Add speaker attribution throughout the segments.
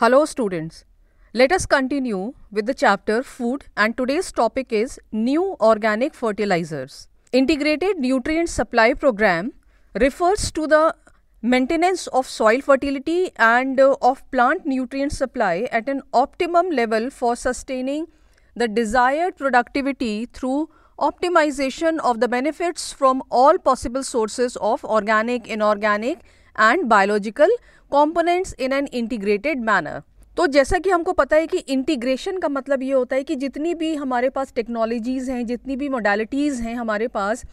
Speaker 1: Hello students, let us continue with the chapter food and today's topic is new organic fertilizers. Integrated nutrient supply program refers to the maintenance of soil fertility and uh, of plant nutrient supply at an optimum level for sustaining the desired productivity through optimization of the benefits from all possible sources of organic, inorganic and biological components in an integrated manner तो जैसा कि हमको पता है कि integration का मतलब ये होता है कि जितनी भी हमारे पास टेक्नोलॉजीज़ हैं जितनी भी मोडालिटीज़ हैं हमारे पास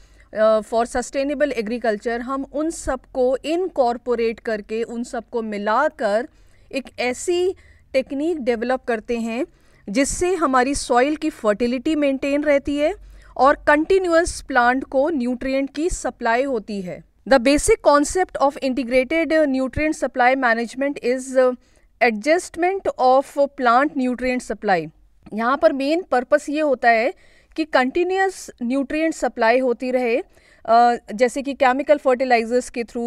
Speaker 1: फॉर सस्टेनेबल एग्रीकल्चर हम उन सबको इनकॉर्पोरेट करके उन सबको मिलाकर एक ऐसी टेक्निक डेवलप करते हैं जिससे हमारी सॉइल की फर्टिलिटी मेंटेन रहती है और कंटिन्यूस प्लांट को न्यूट्रिएंट की सप्लाई होती है the basic concept of integrated nutrient supply management is adjustment of plant nutrient supply यहाँ पर मेन पर्पस ये होता है कि कंटिन्यूस न्यूट्रिएंट सप्लाई होती रहे Uh, जैसे कि केमिकल फर्टिलाइज़र्स के through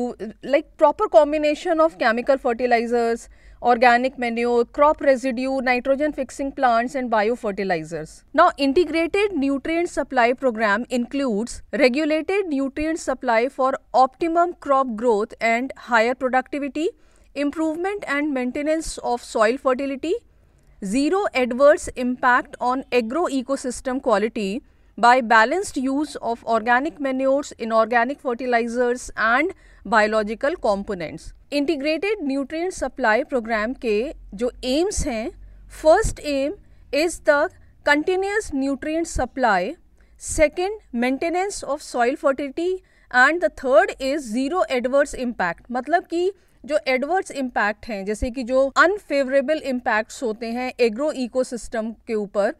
Speaker 1: like proper combination of chemical fertilisers organic manure, crop residue, nitrogen fixing plants and biofertilizers. Now integrated nutrient supply program includes regulated nutrient supply for optimum crop growth and higher productivity, improvement and maintenance of soil fertility, zero adverse impact on agro ecosystem quality by balanced use of organic manures, inorganic fertilizers and biological components. Integrated nutrient supply program ke jo aims hain first aim is the continuous nutrient supply, second maintenance of soil fertility and the third is zero adverse impact matlab ki जो adverse impact हैं जैसे कि जो unfavourable impacts होते हैं agro ecosystem के ऊपर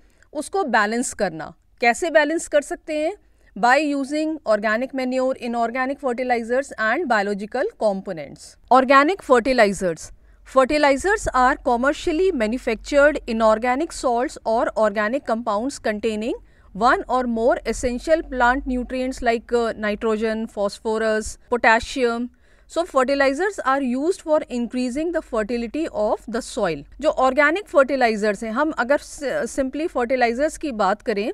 Speaker 1: उसको बैलेंस करना कैसे बैलेंस कर सकते हैं by using organic manure, inorganic fertilizers and biological components. Organic fertilizers. Fertilizers are commercially manufactured inorganic salts or organic compounds containing one or more essential plant nutrients like uh, nitrogen, phosphorus, potassium. So fertilizers are used for increasing the fertility of the soil. जो organic fertilizers हैं हम अगर simply fertilizers की बात करें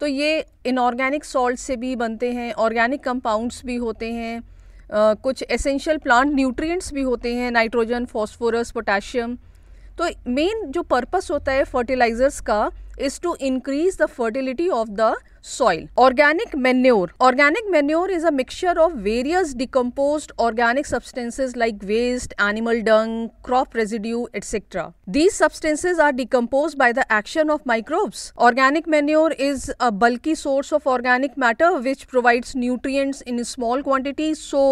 Speaker 1: तो ये inorganic salt से भी बनते हैं ऑर्गेनिक कंपाउंड्स भी होते हैं कुछ एसेंशियल प्लांट न्यूट्रिएंट्स भी होते हैं नाइट्रोजन फॉस्फोरस पोटेशियम तो मेन जो पर्पस होता है फर्टिलाइजर्स का is to increase the fertility of the soil organic manure organic manure is a mixture of various decompose organic substances like waste animal dung crop residue etcetera these substances are decompose by the action of microbes organic manure is a bulky source of organic matter which provides nutrient in small quantities so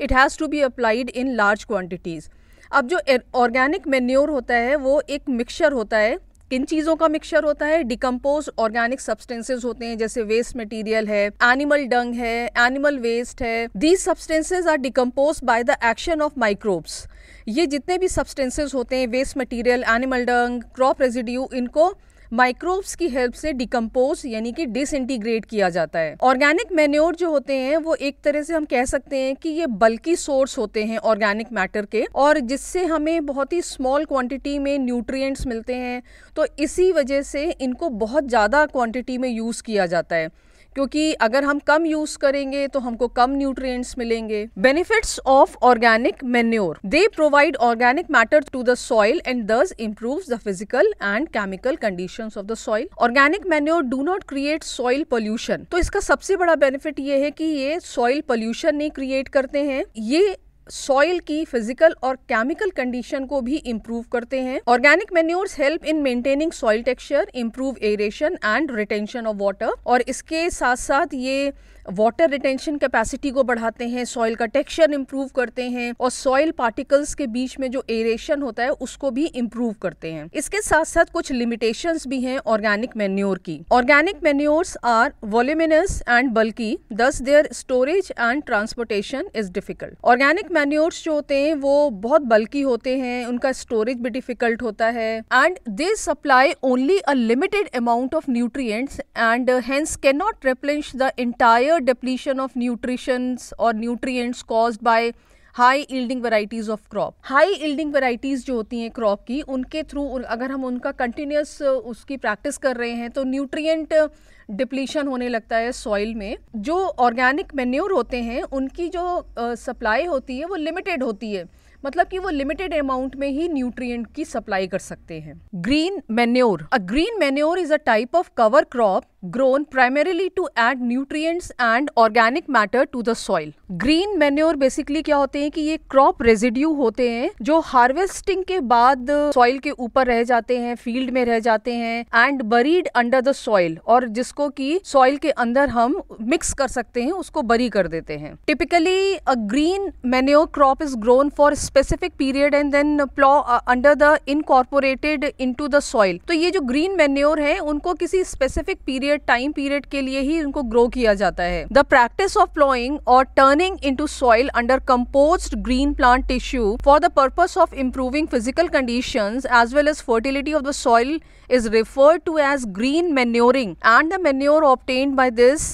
Speaker 1: it has to be applied in large quantities अब जो organic manure होता है वो एक mixture होता है किन चीज़ों का मिक्सचर होता है डिकम्पोज ऑर्गेनिक सब्सटेंसेज होते हैं जैसे वेस्ट मटेरियल है एनिमल डंग है एनिमल वेस्ट है these substances are decompose by the action of microbes ये जितने भी सब्सटेंसेज होते हैं waste material animal dung crop residue इनको माइक्रोब्स की हेल्प से डिकम्पोज यानी कि डिसइंटीग्रेट किया जाता है ऑर्गेनिक मेन्योर जो होते हैं वो एक तरह से हम कह सकते हैं कि ये बल्कि सोर्स होते हैं ऑर्गेनिक मैटर के और जिससे हमें बहुत ही स्मॉल क्वांटिटी में न्यूट्रिएंट्स मिलते हैं तो इसी वजह से इनको बहुत ज़्यादा क्वांटिटी में यूज़ किया जाता है क्योंकि अगर हम कम यूज करेंगे तो हमको कम न्यूट्रिएंट्स मिलेंगे benefits of organic manure they provide organic matter to the soil and thus improve the physical and chemical condition of the soil organic manure do not create soil pollution तो इसका सबसे बड़ा benefit ये है कि ये soil pollution नहीं create करते हैं ये सॉइल की फिजिकल और केमिकल कंडीशन को भी इम्प्रूव करते हैं organic manures help in maintaining soil texture improve aeration and retention of water और इसके साथ साथ ये वाटर रिटेंशन कैपेसिटी को बढ़ाते हैं सॉइल का टेक्सचर इम्प्रूव करते हैं और सॉइल पार्टिकल्स के बीच में जो एरेशन होता है उसको भी इंप्रूव करते हैं इसके साथ साथ कुछ लिमिटेशन भी हैं ऑर्गेनिक मेन्योर की organic manures are voluminous and bulky thus their storage and transportation is difficult organic manures जो होते हैं वो बहुत बल्कि होते हैं उनका स्टोरेज भी डिफिकल्ट होता है and they supply only a limited amount of nutrient and hence can not replenish the entire severe depletion of nutrients or nutrients caused by high yielding varieties of crop high yielding varieties जो होती हैं crop की उनके through अगर हम उनका continuous उसकी practice कर रहे हैं तो न्यूट्रिएंट डिप्लीशन होने लगता है सॉइल में जो ऑर्गेनिक मेन्यूर होते हैं उनकी जो सप्लाई होती है वो लिमिटेड होती है मतलब कि वो लिमिटेड अमाउंट में ही न्यूट्रिय की सप्लाई कर सकते हैं green manure a green manure is a type of cover crop grown primarily to add nutrients and organic matter to the soil green manure basically क्या होते हैं कि ये क्रॉप रेजिड्यू होते हैं जो हार्वेस्टिंग के बाद सॉइल के ऊपर रह जाते हैं फील्ड में रह जाते हैं and buried under the soil और जिसको की सॉइल के अंदर हम मिक्स कर सकते हैं उसको बरी कर देते हैं typically a green manure crop is grown for specific period and then plow uh, under the incorporated into the soil तो ये जो green manure है उनको किसी specific period time period के लिए ही उनको grow किया जाता है The practice of plowing or turning into soil under composed green plant tissue for the purpose of improving physical conditions as well as fertility of the soil is referred to as green manuring and the manure obtained by this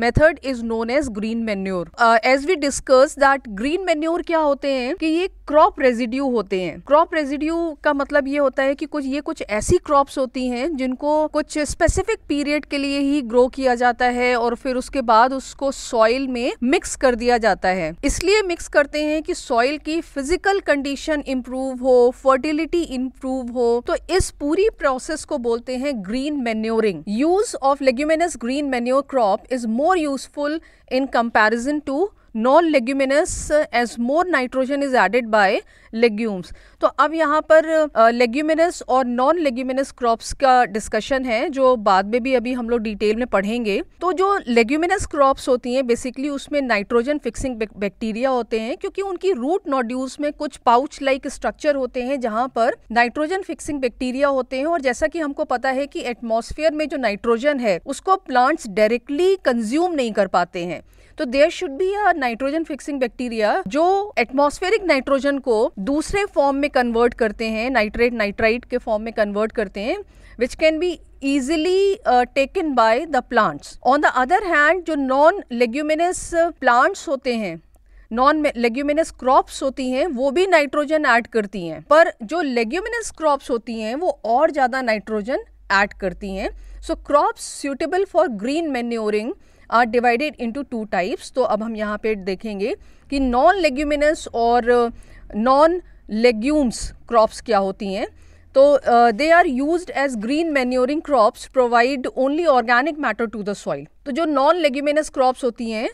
Speaker 1: method is known as green manure as we discuss that green manure क्या होते हैं कि ये crop residue होते हैं crop residue का मतलब ये होता है कि कुछ ये कुछ ऐसी क्रॉप्स होती हैं जिनको कुछ स्पेसिफिक पीरियड के लिए ही ग्रो किया जाता है और फिर उसके बाद उसको सॉइल में मिक्स कर दिया जाता है इसलिए मिक्स करते हैं कि सॉइल की फिजिकल कंडीशन इम्प्रूव हो फर्टिलिटी इम्प्रूव हो तो इस पूरी प्रोसेस को बोलते हैं green manuring use of leguminous green manure crop is more more useful in comparison to non leguminous as more nitrogen is added by legumes तो अब यहाँ पर लेग्यूमिनस uh, और नॉन लेग्यूमिनस क्रॉप्स का डिस्कशन है जो बाद में भी अभी हम लोग डिटेल में पढ़ेंगे तो जो लेग्यूमिनस क्रॉप्स होती हैं बेसिकली उसमें नाइट्रोजन फिक्सिंग बैक्टीरिया होते हैं क्योंकि उनकी रूट नोड्यूल्स में कुछ पाउच लाइक स्ट्रक्चर होते हैं जहाँ पर नाइट्रोजन फिक्सिंग बैक्टीरिया होते हैं और जैसा कि हमको पता है कि एटमोसफियर में जो नाइट्रोजन है उसको प्लांट्स डायरेक्टली कंज्यूम नहीं कर पाते हैं तो there should be a nitrogen fixing bacteria जो एटमोस्फेरिक नाइट्रोजन को दूसरे फॉर्म में कन्वर्ट करते हैं नाइट्रेट नाइट्राइट के फॉर्म में कन्वर्ट करते हैं which can be easily uh, taken by the plants. On the other hand, जो non leguminous uh, plants होते हैं नॉन लेग्यूमिनस क्रॉप्स होती हैं वो भी नाइट्रोजन ऐड करती हैं पर जो लेग्यूमिनस क्रॉप्स होती हैं वो और ज़्यादा नाइट्रोजन ऐड करती हैं so crops suitable for green manuring are divided into two types तो अब हम यहाँ पे देखेंगे कि नॉन लेग्यूमिनस और नॉन लेग्यूम्स क्रॉप्स क्या होती हैं तो they are use as green manuring crops provide only organic matter to the soil तो जो नॉन लेग्यूमिनस क्रॉप्स होती हैं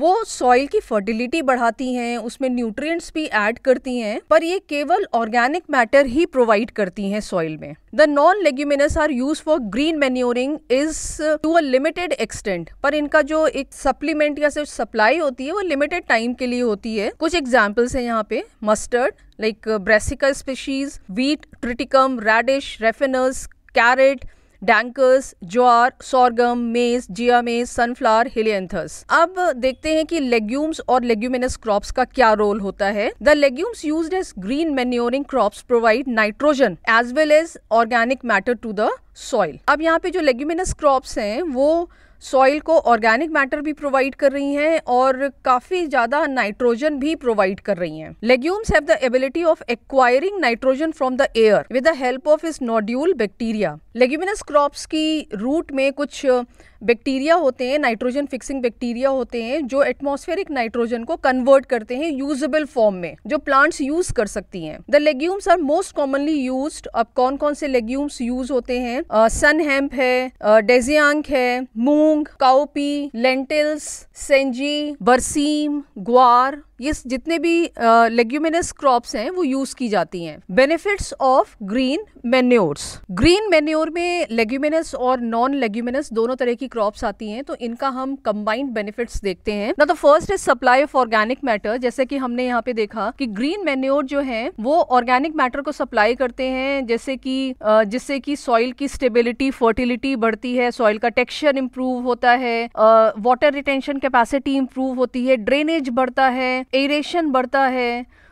Speaker 1: वो सॉइल की फर्टिलिटी बढ़ाती हैं उसमें न्यूट्रिएंट्स भी ऐड करती हैं पर ये केवल ऑर्गेनिक मैटर ही प्रोवाइड करती हैं सॉइल में the non leguminous are use for green manuring is to a limited extent पर इनका जो एक सप्लीमेंट या सिर्फ सप्लाई होती है वो लिमिटेड टाइम के लिए होती है कुछ एग्जाम्पल्स हैं यहाँ पे mustard like brassica species wheat triticum radish raphanus carrot daucus jowar sorghum maize zea मेज सनफ्लावर हिलियंथस अब देखते हैं कि लेग्यूम्स और लेग्यूमिनस क्रॉप्स का क्या रोल होता है the legumes use as green manuring crops provide nitrogen as well as organic matter to the soil अब यहाँ पे जो लेग्यूमिनस क्रॉप्स हैं वो सॉइल को ऑर्गेनिक मैटर भी प्रोवाइड कर रही हैं और काफ़ी ज़्यादा नाइट्रोजन भी प्रोवाइड कर रही हैं legumes have the ability of acquiring nitrogen from the air with the help of इस नोड्यूल बैक्टीरिया लेग्यूमिनस क्रॉप्स की रूट में कुछ बैक्टीरिया होते हैं नाइट्रोजन फिक्सिंग बैक्टीरिया होते हैं जो एटमॉस्फेरिक नाइट्रोजन को कन्वर्ट करते हैं यूजेबल फॉर्म में जो प्लांट्स यूज कर सकती हैं the legumes are most commonly use अब कौन कौन से लेग्यूम्स यूज होते हैं सन हेम्प है डेजियांक है मूंग काउपी लेंटिल्स सेंजी बरसीम ग्वार ये जितने भी लेग्यूमिनस क्रॉप्स हैं वो यूज की जाती हैं benefits of green manures green manure में लेग्यूमिनस और नॉन लेग्यूमिनस दोनों तरह की क्रॉप्स आती हैं तो इनका हम कंबाइंड बेनिफिट्स देखते हैं ना तो first is supply of organic matter जैसे कि हमने यहाँ पे देखा कि ग्रीन मेन्योर जो है वो ऑर्गेनिक मैटर को सप्लाई करते हैं जैसे कि जिससे कि सॉइल की स्टेबिलिटी फर्टिलिटी बढ़ती है सॉइल का टेक्सचर इंप्रूव होता है वाटर रिटेंशन कैपेसिटी इंप्रूव होती है ड्रेनेज बढ़ता है एरेशन बढ़ता है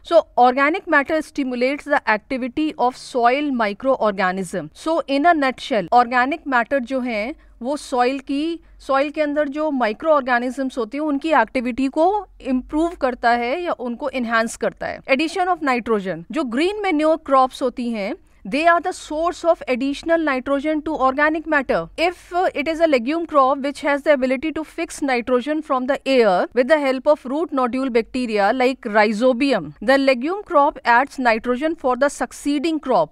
Speaker 1: so organic matter stimulates the activity of soil micro organism so in a nutshell organic matter जो है वो सॉइल की सॉइल के अंदर जो माइक्रो ऑर्गेनिजम्स होती हैं उनकी एक्टिविटी को इम्प्रूव करता है या उनको इन्हांस करता है एडिशन ऑफ नाइट्रोजन जो ग्रीन मेन्योर क्रॉप्स होती हैं they are the source of additional nitrogen to organic matter. If uh, it is a legume crop which has the ability to fix nitrogen from the air with the help of root nodule bacteria like rhizobium, the legume crop adds nitrogen for the succeeding crop.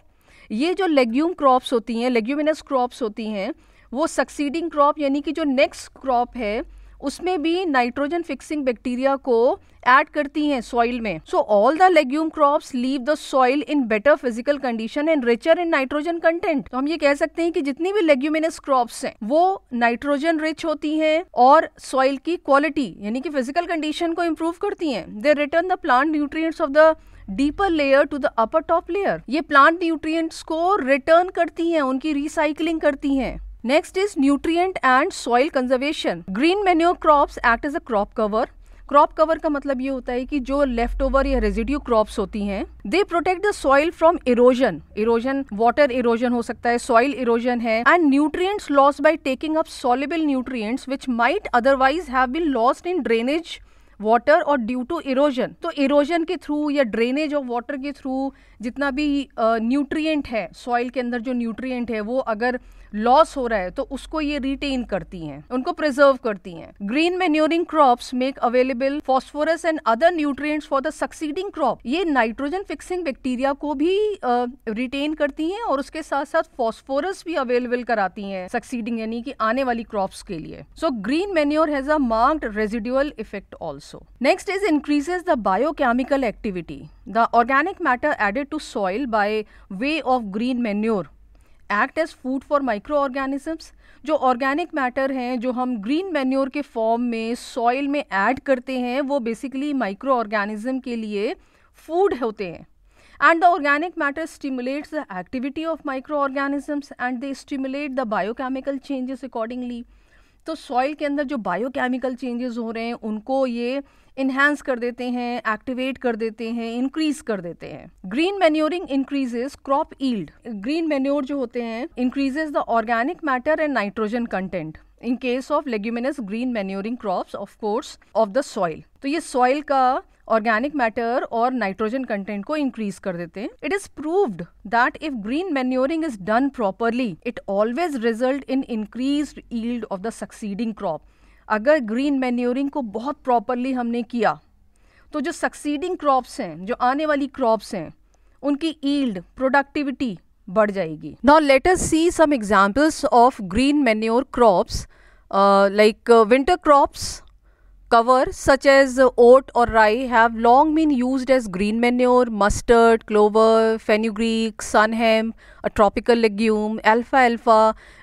Speaker 1: ये जो legume crops होती हैं leguminous crops होती हैं वो succeeding crop यानी कि जो नेक्स्ट क्रॉप है उसमें भी नाइट्रोजन फिक्सिंग बैक्टीरिया को ऐड करती हैं सॉइल में so all the legume crops leave the soil in better physical condition and richer in nitrogen content तो हम ये कह सकते हैं कि जितनी भी लेग्यूमिनस क्रॉप्स हैं वो नाइट्रोजन रिच होती हैं और सॉइल की क्वालिटी यानी कि फिजिकल कंडीशन को इम्प्रूव करती हैं they return the plant nutrients of the deeper layer to the upper top layer ये प्लांट न्यूट्रिएंट्स को रिटर्न करती हैं उनकी रिसाइकलिंग करती हैं Next is nutrient and soil conservation. Green manure crops act as a crop cover. Crop cover का मतलब ये होता है कि जो लेफ्ट ओवर या रेजिड्यू क्रॉप्स होती हैं they protect the soil from erosion erosion water erosion हो सकता है सॉइल इरोजन है and nutrients loss by taking up soluble nutrients which might otherwise have been lost in drainage water और due to erosion तो erosion के through या drainage of water के through जितना भी न्यूट्रिएंट uh, है सॉइल के अंदर जो न्यूट्रिएंट है वो अगर uh, लॉस हो रहा है तो उसको ये रिटेन करती हैं उनको प्रिजर्व करती हैं green manuring crops make available phosphorus and other nutrients for the succeeding crop ये नाइट्रोजन फिक्सिंग बैक्टीरिया को भी रिटेन uh, करती हैं और उसके साथ साथ फॉस्फोरस भी अवेलेबल कराती हैं सक्सीडिंग यानी कि आने वाली क्रॉप्स के लिए so green manure has a marked residual effect also next is increases the biochemical activity the organic matter added to soil by way of green manure act as food for micro organisms जो organic matter हैं जो हम green manure के form में soil में add करते हैं वो बेसिकली माइक्रो ऑर्गेनिज्म के लिए फूड होते हैं and the organic matter stimulates the activity of micro organisms and they stimulate the biochemical changes accordingly तो सॉइल के अंदर जो बायोकेमिकल चेंजेस हो रहे हैं उनको ये इन्हांस कर देते हैं एक्टिवेट कर देते हैं इंक्रीज कर देते हैं green manuring increases crop yield green manure जो होते हैं increases the organic matter and nitrogen content in case of leguminous green manuring crops of course of the soil तो ये सॉइल का ऑर्गेनिक मैटर और नाइट्रोजन कंटेंट को increase कर देते हैं it is proved that if green manuring is done properly it always result in increase yield of the succeeding crop अगर green manuring को बहुत प्रॉपरली हमने किया तो जो सक्सीडिंग क्रॉप्स हैं जो आने वाली क्रॉप्स हैं उनकी ईल्ड प्रोडक्टिविटी बढ़ जाएगी now let us see some examples of green manure crops like winter crops cover such as oat और rye have long been use as green manure mustard clover fenugreek sun a tropical legume alpha alpha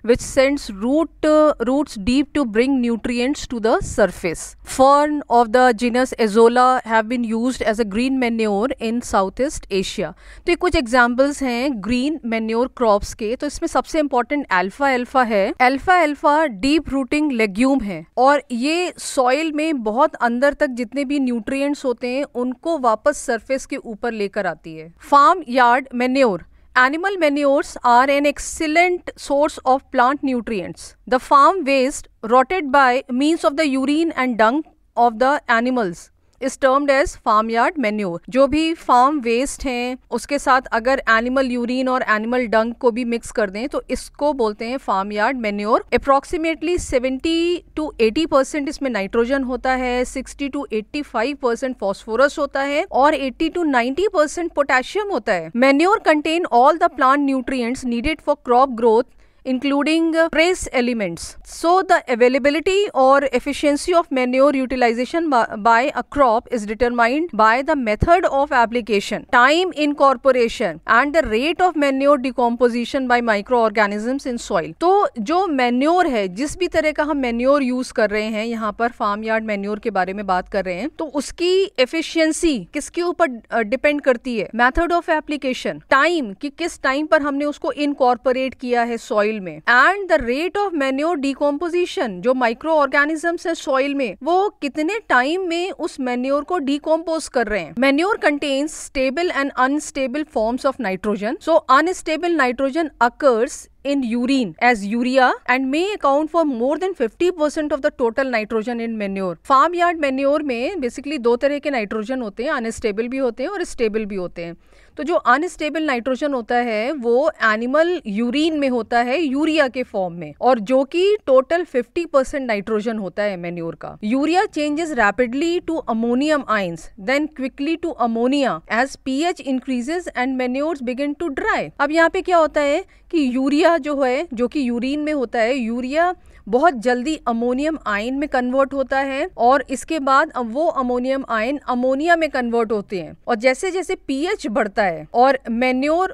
Speaker 1: which sends root uh, roots deep to bring nutrients to the surface fern of the genus azolla have been used as a green manure in southeast asia तो ये कुछ examples हैं green manure crops के तो इसमें सबसे important अल्फा अल्फा है अल्फा अल्फा डीप रूटिंग लेग्यूम है और ये सॉइल में बहुत अंदर तक जितने भी न्यूट्रिएंट्स होते हैं उनको वापस सरफेस के ऊपर लेकर आती है farm yard manure animal manures are an excellent source of plant nutrients. The farm waste rotted by means of the urine and dung of the animals is termed as farm yard manure जो भी farm waste है उसके साथ अगर animal urine और animal dung को भी mix कर दें तो इसको बोलते हैं farm yard manure approximately seventy to eighty percent इसमें नाइट्रोजन होता है sixty to eighty five percent phosphorus होता है और eighty to ninety percent potassium होता है manure contain all the plant nutrient needed for crop growth including uh, trace elements. So the availability or efficiency of manure utilization by, a crop is determined by the method of application, time incorporation and the rate of manure decomposition by microorganisms in soil. तो जो manure है जिस भी तरह का हम manure use कर रहे हैं यहाँ पर फार्म यार्ड मैन्योर के बारे में बात कर रहे हैं तो उसकी एफिशिएंसी किसके ऊपर डिपेंड करती है मेथड ऑफ एप्लीकेशन टाइम कि किस टाइम पर हमने उसको इनकॉर्पोरेट किया है सॉइल सॉइल में and the rate of manure decomposition जो माइक्रो ऑर्गेनिज्म है सॉइल में वो कितने टाइम में उस मेन्योर को डिकम्पोज कर रहे हैं manure contains stable and unstable forms of nitrogen so unstable nitrogen occurs in urine as urea and may account for more than fifty percent of the total nitrogen in manure farm yard manure में basically दो तरह के nitrogen होते हैं unstable भी होते हैं और स्टेबल भी होते हैं तो जो अनस्टेबल नाइट्रोजन होता है वो एनिमल यूरिन में होता है यूरिया के फॉर्म में और जो कि टोटल 50 परसेंट नाइट्रोजन होता है मेन्योर का urea changes rapidly to ammonium ions then quickly to ammonia as P H increases and manure begin to dry अब यहाँ पे क्या होता है कि यूरिया जो है जो कि यूरिन में होता है यूरिया बहुत जल्दी अमोनियम आयन में कन्वर्ट होता है और इसके बाद वो अमोनियम आयन अमोनिया में कन्वर्ट होते हैं और जैसे जैसे पीएच बढ़ता है और मेन्योर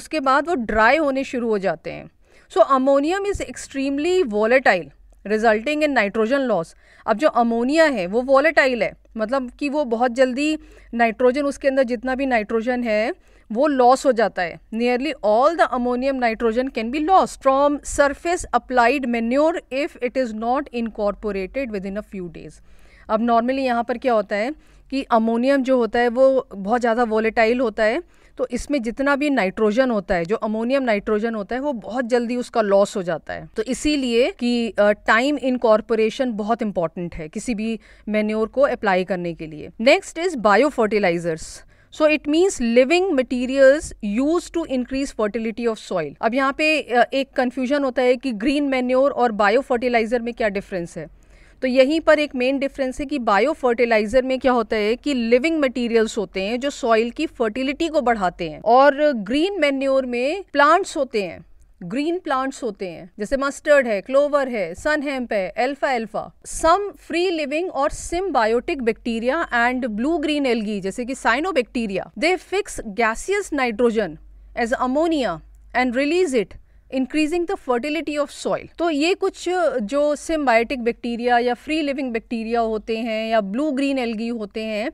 Speaker 1: उसके बाद वो ड्राई होने शुरू हो जाते हैं so ammonium is extremely volatile resulting in nitrogen loss अब जो अमोनिया है वो वॉलेटाइल है मतलब कि वो बहुत जल्दी नाइट्रोजन उसके अंदर जितना भी नाइट्रोजन है वो लॉस हो जाता है nearly all the ammonium nitrogen can be loss from surface applied manure if it is not incorporated with in a few days अब नॉर्मली यहाँ पर क्या होता है कि अमोनियम जो होता है वो बहुत ज़्यादा वॉलेटाइल होता है तो इसमें जितना भी नाइट्रोजन होता है जो अमोनियम नाइट्रोजन होता है वो बहुत जल्दी उसका लॉस हो जाता है तो इसीलिए कि टाइम इनकॉर्पोरेशन बहुत इंपॉर्टेंट है किसी भी मेन्योर को अप्लाई करने के लिए next is bio fertilizers so it means living materials use to increase fertility of soil अब यहाँ पे एक कन्फ्यूजन होता है कि ग्रीन मेन्योर और बायो फर्टिलाइजर में क्या डिफरेंस है तो यहीं पर एक मेन डिफरेंस है कि बायो फर्टिलाइजर में क्या होता है कि लिविंग मटेरियल्स होते हैं जो सॉइल की फर्टिलिटी को बढ़ाते हैं और ग्रीन मेन्योर में प्लांट्स होते हैं ग्रीन प्लांट्स होते हैं जैसे मस्टर्ड है क्लोवर है सन हेम्प है एल्फा एल्फा सम फ्री लिविंग और symbiotic bacteria and blue green algae जैसे कि bacteria they fix gaseous nitrogen as ammonia and release it increasing the fertility of soil तो ये कुछ जो सिम्बायोटिक बैक्टीरिया या फ्री लिविंग बैक्टीरिया होते हैं या ब्लू ग्रीन एल्गी होते हैं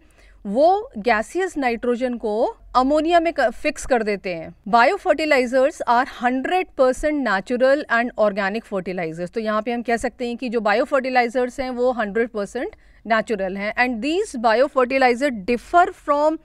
Speaker 1: वो गैसियस नाइट्रोजन को अमोनिया में फिक्स कर देते हैं bio fertilizers are 100 percent natural and organic fertilizers तो यहाँ पे हम कह सकते हैं कि जो बायो फर्टिलाइजर्स हैं वो 100 परसेंट नेचुरल हैं and these bio fertilizer differ from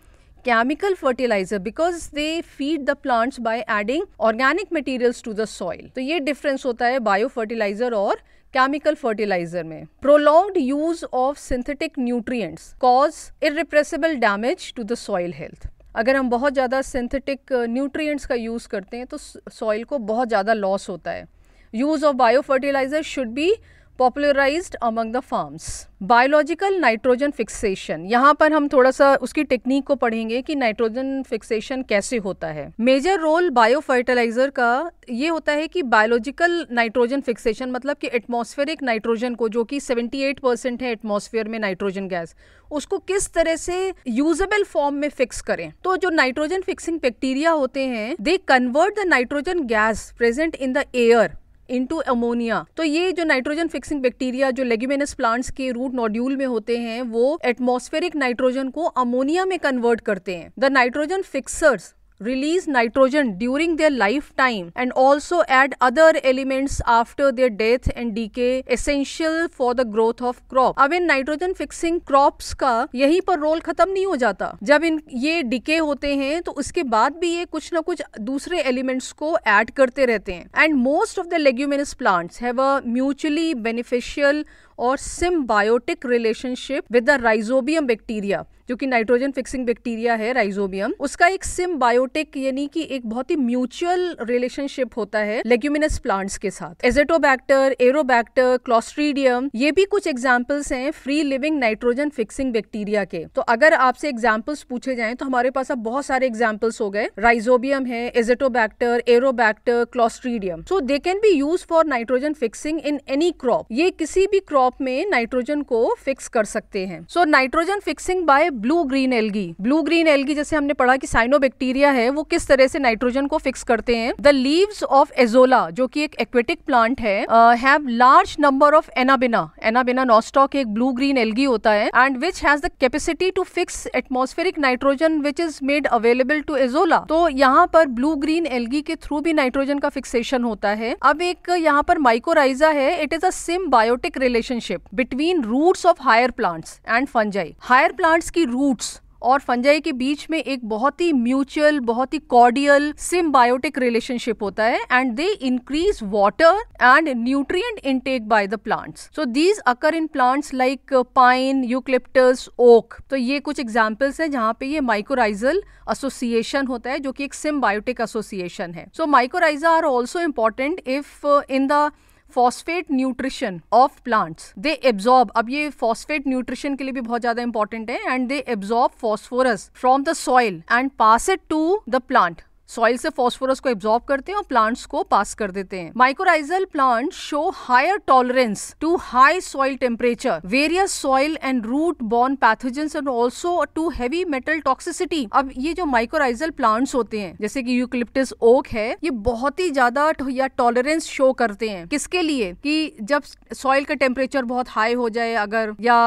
Speaker 1: chemical fertilizer because they feed the plants by adding organic materials to the soil तो ये डिफरेंस होता है बायो फर्टिलाइजर और केमिकल फर्टिलाइजर में prolonged use of synthetic nutrients cause irreversible damage to the soil health अगर हम बहुत ज़्यादा सिंथेटिक न्यूट्रिएंट्स uh, का यूज़ करते हैं तो सॉइल को बहुत ज़्यादा लॉस होता है use of bio fertilizer should be popularized among the farms biological nitrogen fixation यहाँ पर हम थोड़ा सा उसकी टेक्निक को पढ़ेंगे कि नाइट्रोजन फिक्सेशन कैसे होता है मेजर रोल बायो फर्टिलाइजर का ये होता है कि बायोलॉजिकल नाइट्रोजन फिक्सेशन मतलब कि एटमॉस्फेरिक नाइट्रोजन को जो कि 78 परसेंट है एटमॉस्फेयर में नाइट्रोजन गैस उसको किस तरह से यूजेबल फॉर्म में फिक्स करें तो जो नाइट्रोजन फिक्सिंग बैक्टीरिया होते हैं they convert the nitrogen gas present in the air into ammonia तो ये जो नाइट्रोजन फिक्सिंग बैक्टीरिया जो लेगुमेनस प्लांट्स के रूट नोड्यूल में होते हैं वो एटमोस्फेरिक नाइट्रोजन को अमोनिया में कन्वर्ट करते हैं the nitrogen fixers release nitrogen during their lifetime and also add other elements after their death and decay essential for the growth of crop अब इन नाइट्रोजन फिक्सिंग क्रॉप्स का यहीं पर role खत्म नहीं हो जाता जब इन ये डिके होते हैं तो उसके बाद भी ये कुछ ना कुछ दूसरे एलिमेंट्स को ऐड करते रहते हैं and most of the leguminous plants have a mutually beneficial और symbiotic relationship with the rhizobium bacteria जो कि नाइट्रोजन फिक्सिंग बैक्टीरिया है राइजोबियम उसका एक सिम्बायोटिक यानी कि एक बहुत ही म्यूचुअल रिलेशनशिप होता है लेग्यूमिनस प्लांट्स के साथ एजेटोबैक्टर एरोबैक्टर क्लोस्ट्रीडियम ये भी कुछ एग्जाम्पल्स हैं free living nitrogen fixing bacteria के तो अगर आपसे एग्जाम्पल्स पूछे जाए तो हमारे पास अब बहुत सारे एग्जाम्पल्स हो गए राइजोबियम है azotobacter aerobacter clostridium so they can be use for nitrogen fixing in any crop ये किसी भी क्रॉप में नाइट्रोजन को फिक्स कर सकते हैं so nitrogen fixing by blue green algae blue green algae जैसे हमने पढ़ा कि साइनो बैक्टीरिया है वो किस तरह से नाइट्रोजन को फिक्स करते हैं द लीव्स ऑफ एजोला जो कि एक एक्वेटिक प्लांट है have large number of anabaena anabaena nostoc एक ब्लू ग्रीन एलगी होता है and which has the capacity to fix atmospheric nitrogen which is made available to azolla तो यहाँ पर ब्लू ग्रीन एलगी के थ्रू भी nitrogen का फिक्सेशन होता है अब एक यहाँ पर माइकोराइजा है it is a symbiotic relationship between roots of higher plants and fungi higher plants की की रूट्स और फंजाई के बीच में एक बहुत ही म्यूचुअल बहुत ही कॉर्डियल सिम्बायोटिक रिलेशनशिप होता है and they increase water and nutrient intake by the plants so these occur in plants like pine eucalyptus oak तो ये कुछ एग्जाम्पल्स हैं जहाँ पे ये माइकोराइजल एसोसिएशन होता है जो कि एक सिम्बायोटिक एसोसिएशन है so mycorrhiza are also important if in the phosphate nutrition of plants they absorb अब ये फॉस्फेट न्यूट्रिशन के लिए भी बहुत ज्यादा इंपॉर्टेंट है and they absorb phosphorus from the soil and pass it to the plant soil से phosphorus को एब्जॉर्ब करते हैं और प्लांट्स को पास कर देते हैं mycorrhizal plant show higher tolerance to high soil temperature various soil and root borne pathogens and also to heavy metal toxicity अब ये जो माइक्रोराइजल प्लांट्स होते हैं जैसे कि यूक्लिप्टिस ओक है ये बहुत ही ज्यादा या टॉलरेंस शो करते हैं किसके लिए कि जब सॉइल का टेम्परेचर बहुत हाई हो जाए अगर या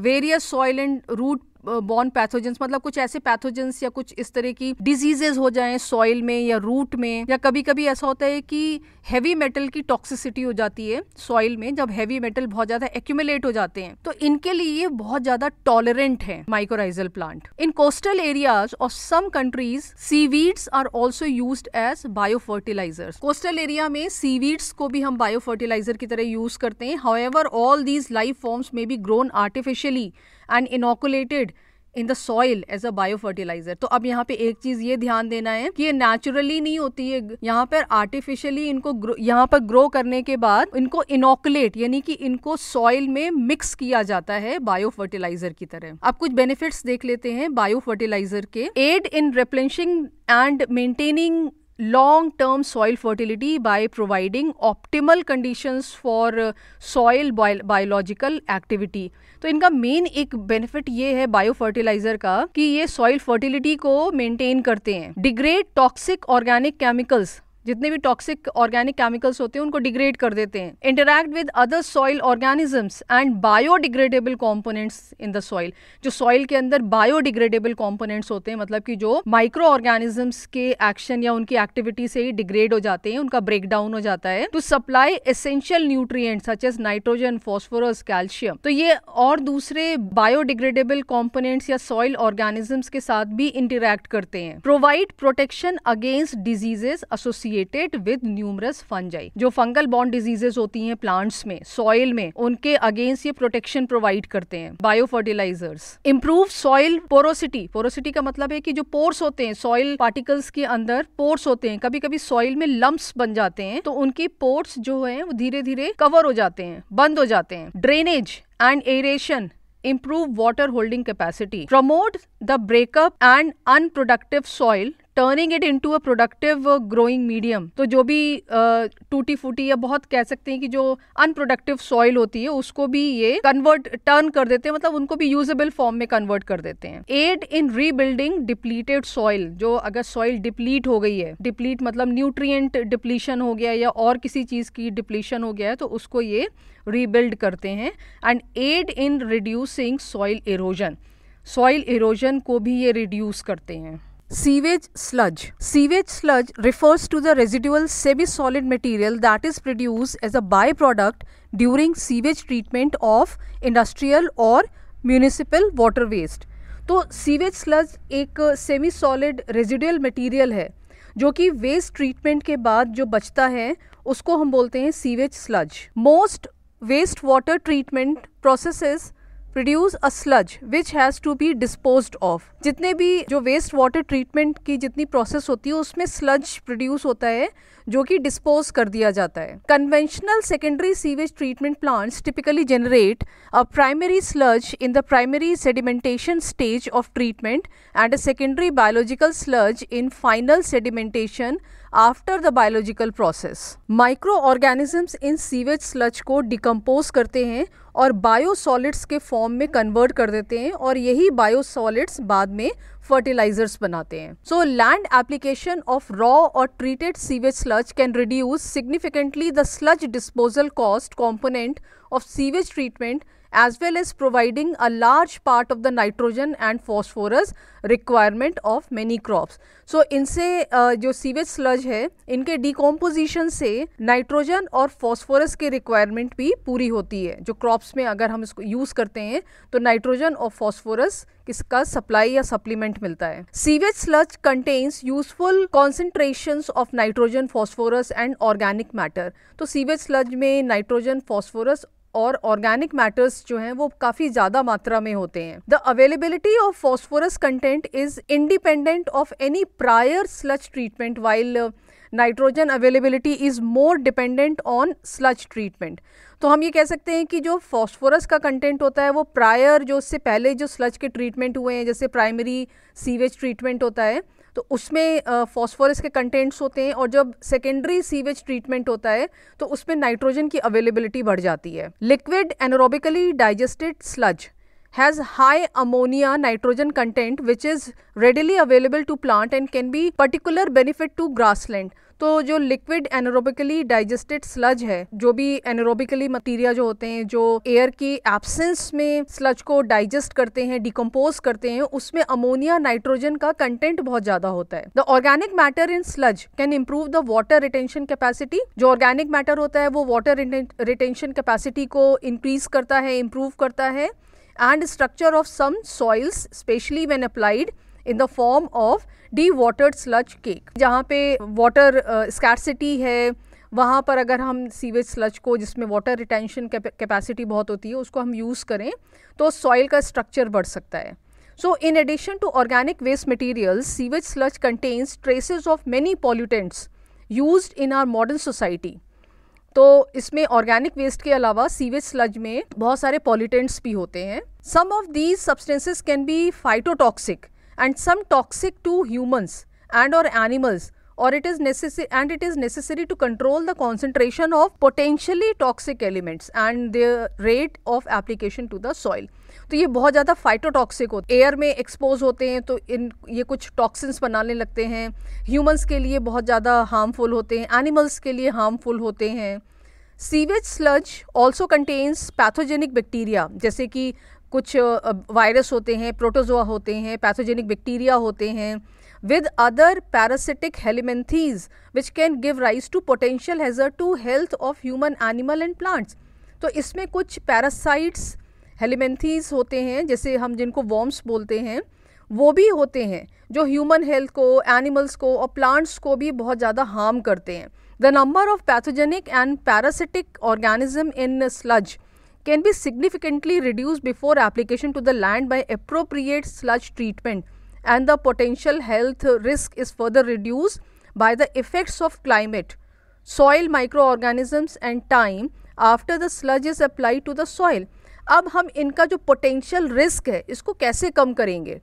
Speaker 1: various soil and root borne pathogens मतलब कुछ ऐसे पैथोजेंस या कुछ इस तरह की डिजीजेज हो जाए सॉइल में या रूट में या कभी कभी ऐसा होता है कि हैवी मेटल की टॉक्सिसिटी हो जाती है सॉइल में जब हैवी मेटल बहुत ज़्यादा एक्यूमुलेट हो जाते हैं तो इनके लिए ये बहुत ज़्यादा टॉलरेंट है mycorrhizal plant in coastal areas of some countries seaweeds are also use as bio fertilizer coastal area में सीवीड्स को भी हम बायो फर्टिलाइजर की तरह यूज करते हैं however all these life forms may be grown artificially and inoculated in the soil as a bio fertilizer तो अब यहाँ पे एक चीज ये ध्यान देना है कि ये नेचुरली नहीं होती है यहाँ पर आर्टिफिशियली इनको यहाँ पर ग्रो करने के बाद इनको इनोकुलेट यानी कि इनको सॉइल में मिक्स किया जाता है बायो फर्टिलाइजर की तरह अब कुछ बेनिफिट्स देख लेते हैं बायो फर्टिलाइजर के aid in replenishing and maintaining long term soil fertility by providing optimal conditions for soil biological activity तो इनका मेन एक बेनिफिट ये है बायो फर्टिलाइजर का कि ये सॉइल फर्टिलिटी को मेंटेन करते हैं डिग्रेड टॉक्सिक ऑर्गेनिक केमिकल्स जितने भी टॉक्सिक ऑर्गेनिक केमिकल्स होते हैं उनको डिग्रेड कर देते हैं interact with other soil organisms and biodegradable components in the soil जो सॉइल के अंदर बायोडिग्रेडेबल कॉम्पोनेंट्स होते हैं मतलब कि जो माइक्रो ऑर्गेनिजम्स के एक्शन या उनकी एक्टिविटी से ही डिग्रेड हो जाते हैं उनका ब्रेक डाउन हो जाता है to supply essential nutrient such as nitrogen phosphorus calcium तो ये और दूसरे बायोडिग्रेडेबल कॉम्पोनेंट्स या सॉइल ऑर्गेनिजम्स के साथ भी इंटरैक्ट करते हैं provide protection against diseases associate associated with numerous fungi जो फंगल बॉन्ड डिजीजेस होती हैं प्लांट्स में सॉइल में उनके अगेंस्ट ये प्रोटेक्शन प्रोवाइड करते हैं bio fertilizers improve soil porosity porosity का मतलब है कि जो पोर्स होते हैं सॉइल पार्टिकल्स के अंदर पोर्स होते हैं कभी कभी सॉइल में लम्ब बन जाते हैं तो उनके पोर्स जो है वो धीरे धीरे कवर हो जाते हैं बंद हो जाते हैं drainage and aeration improve water holding capacity promote the breakup and unproductive soil turning it into a productive growing medium तो जो भी uh, टूटी फूटी या बहुत कह सकते हैं कि जो अनप्रोडक्टिव सॉइल होती है उसको भी ये कन्वर्ट टर्न कर देते हैं मतलब उनको भी यूजेबल फॉर्म में कन्वर्ट कर देते हैं aid in rebuilding depleted soil जो अगर सॉइल डिप्लीट हो गई है डिप्लीट मतलब न्यूट्रियट डिप्लीशन हो गया या और किसी चीज़ की डिप्लीशन हो गया है तो उसको ये रीबिल्ड करते हैं and aid in reducing soil erosion soil erosion को भी ये रिड्यूस करते हैं sewage sludge sewage sludge refers to the residual semi solid material that is produce as a by product during sewage treatment of industrial और municipal water waste तो sewage sludge एक semi solid residual material है जो कि waste treatment के बाद जो बचता है उसको हम बोलते हैं sewage sludge most waste water treatment processes produce a sludge which has to be dispose of जितने भी जो वेस्ट वाटर ट्रीटमेंट की जितनी प्रोसेस होती है उसमें स्लज प्रोड्यूस होता है जो कि डिस्पोज कर दिया जाता है conventional secondary sewage treatment plants typically generate a primary sludge in the primary sedimentation stage of treatment and a secondary biological sludge in final sedimentation after the biological process micro organisms in sewage sludge को decompose करते हैं और बायोसॉलिड्स के form में convert कर देते हैं और यही बायोसॉलिड्स बाद में फर्टिलाइजर्स बनाते हैं so land application of raw और treated sewage sludge can reduce significantly the sludge disposal cost component of sewage treatment as well as providing a large part of the nitrogen and phosphorus requirement of many crops. So इनसे जो sewage sludge है इनके decomposition से nitrogen और phosphorus के requirement भी पूरी होती है जो क्रॉप्स में अगर हम इसको यूज़ करते हैं तो नाइट्रोजन और फॉस्फोरस किसका सप्लाई या सप्लीमेंट मिलता है sewage sludge contains useful concentration of nitrogen phosphorus and organic matter तो सीवेज स्लज में नाइट्रोजन फॉस्फोरस और ऑर्गेनिक मैटर्स जो हैं वो काफ़ी ज़्यादा मात्रा में होते हैं the availability of phosphorus content is independent of any prior sludge treatment while nitrogen availability is more dependent on sludge treatment तो हम ये कह सकते हैं कि जो फॉस्फोरस का कंटेंट होता है वो प्रायर जो उससे पहले जो स्लच के ट्रीटमेंट हुए हैं जैसे प्राइमरी सीवेज ट्रीटमेंट होता है तो उसमें फॉस्फोरस के कंटेंट्स होते हैं और जब सेकेंडरी सीवेज ट्रीटमेंट होता है तो उसमें नाइट्रोजन की अवेलेबिलिटी बढ़ जाती है liquid anaerobically digested sludge has high ammonia nitrogen content which is readily available to plant and can be particular benefit to grassland तो जो लिक्विड एनोरोबिकली डाइजेस्टेड स्लज है जो भी एनोरोबिकली मटीरिया जो होते हैं जो एयर की एब्सेंस में स्लज को डाइजेस्ट करते हैं डिकम्पोज करते हैं उसमें अमोनिया नाइट्रोजन का कंटेंट बहुत ज्यादा होता है the organic matter in sludge can improve the water retention capacity जो ऑर्गेनिक मैटर होता है वो वाटर रिटेंशन कैपेसिटी को इंक्रीज करता है इम्प्रूव करता है and structure of some soils specially when applied in the form of dewater sludge cake जहाँ पे वाटर स्कैरसिटी uh, है वहाँ पर अगर हम सीवेज स्लज को जिसमें वाटर रिटेंशन कैपेसिटी बहुत होती है उसको हम यूज़ करें तो सॉइल का स्ट्रक्चर बढ़ सकता है so in addition to organic waste materials, sewage sludge contains traces of many pollutants use in our modern society तो इसमें ऑर्गेनिक वेस्ट के अलावा सीवेज स्लज में बहुत सारे पॉल्यूटेंट्स भी होते हैं some of these substances can be phytotoxic and some toxic to humans and or animals or it is necessary and it is necessary to control the concentration of potentially toxic elements and their rate of application to the soil तो ये बहुत ज़्यादा phytotoxic होते air में expose होते हैं तो इन ये कुछ टॉक्सिन्स बनाने लगते हैं ह्यूमंस के लिए बहुत ज़्यादा हार्मफुल होते हैं एनिमल्स के लिए हार्मफुल होते हैं sewage sludge also contains pathogenic bacteria जैसे कि कुछ वायरस होते हैं प्रोटोजोआ होते हैं पैथोजेनिक बैक्टीरिया होते हैं with other parasitic helminths which can give rise to potential hazard to health of human animal and plants तो इसमें कुछ पैरासाइट्स हेलीमेंथीज होते हैं जैसे हम जिनको वॉम्स बोलते हैं वो भी होते हैं जो ह्यूमन हेल्थ को एनिमल्स को और प्लांट्स को भी बहुत ज़्यादा हार्म करते हैं the number of pathogenic and parasitic organism in sludge can be significantly reduce before application to the land by appropriate sludge treatment and the potential health risk is further reduce by the effects of climate soil micro organisms and time after the sludge is apply to the soil अब हम इनका जो potential risk है इसको कैसे कम करेंगे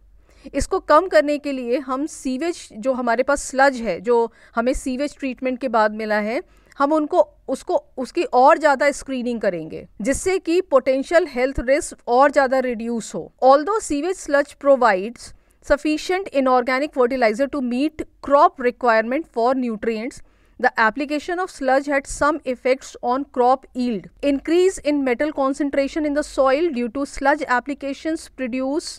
Speaker 1: इसको कम करने के लिए हम सीवेज जो हमारे पास स्लज है जो हमें सीवेज ट्रीटमेंट के बाद मिला है हम उनको उसको उसकी और ज्यादा स्क्रीनिंग करेंगे जिससे कि पोटेंशियल हेल्थ रिस्क और ज्यादा रिड्यूस हो although sewage sludge provides sufficient inorganic fertilizer to meet crop requirement for nutrients the application of sludge had some effects on crop yield increase in metal concentration in the soil due to sludge application produce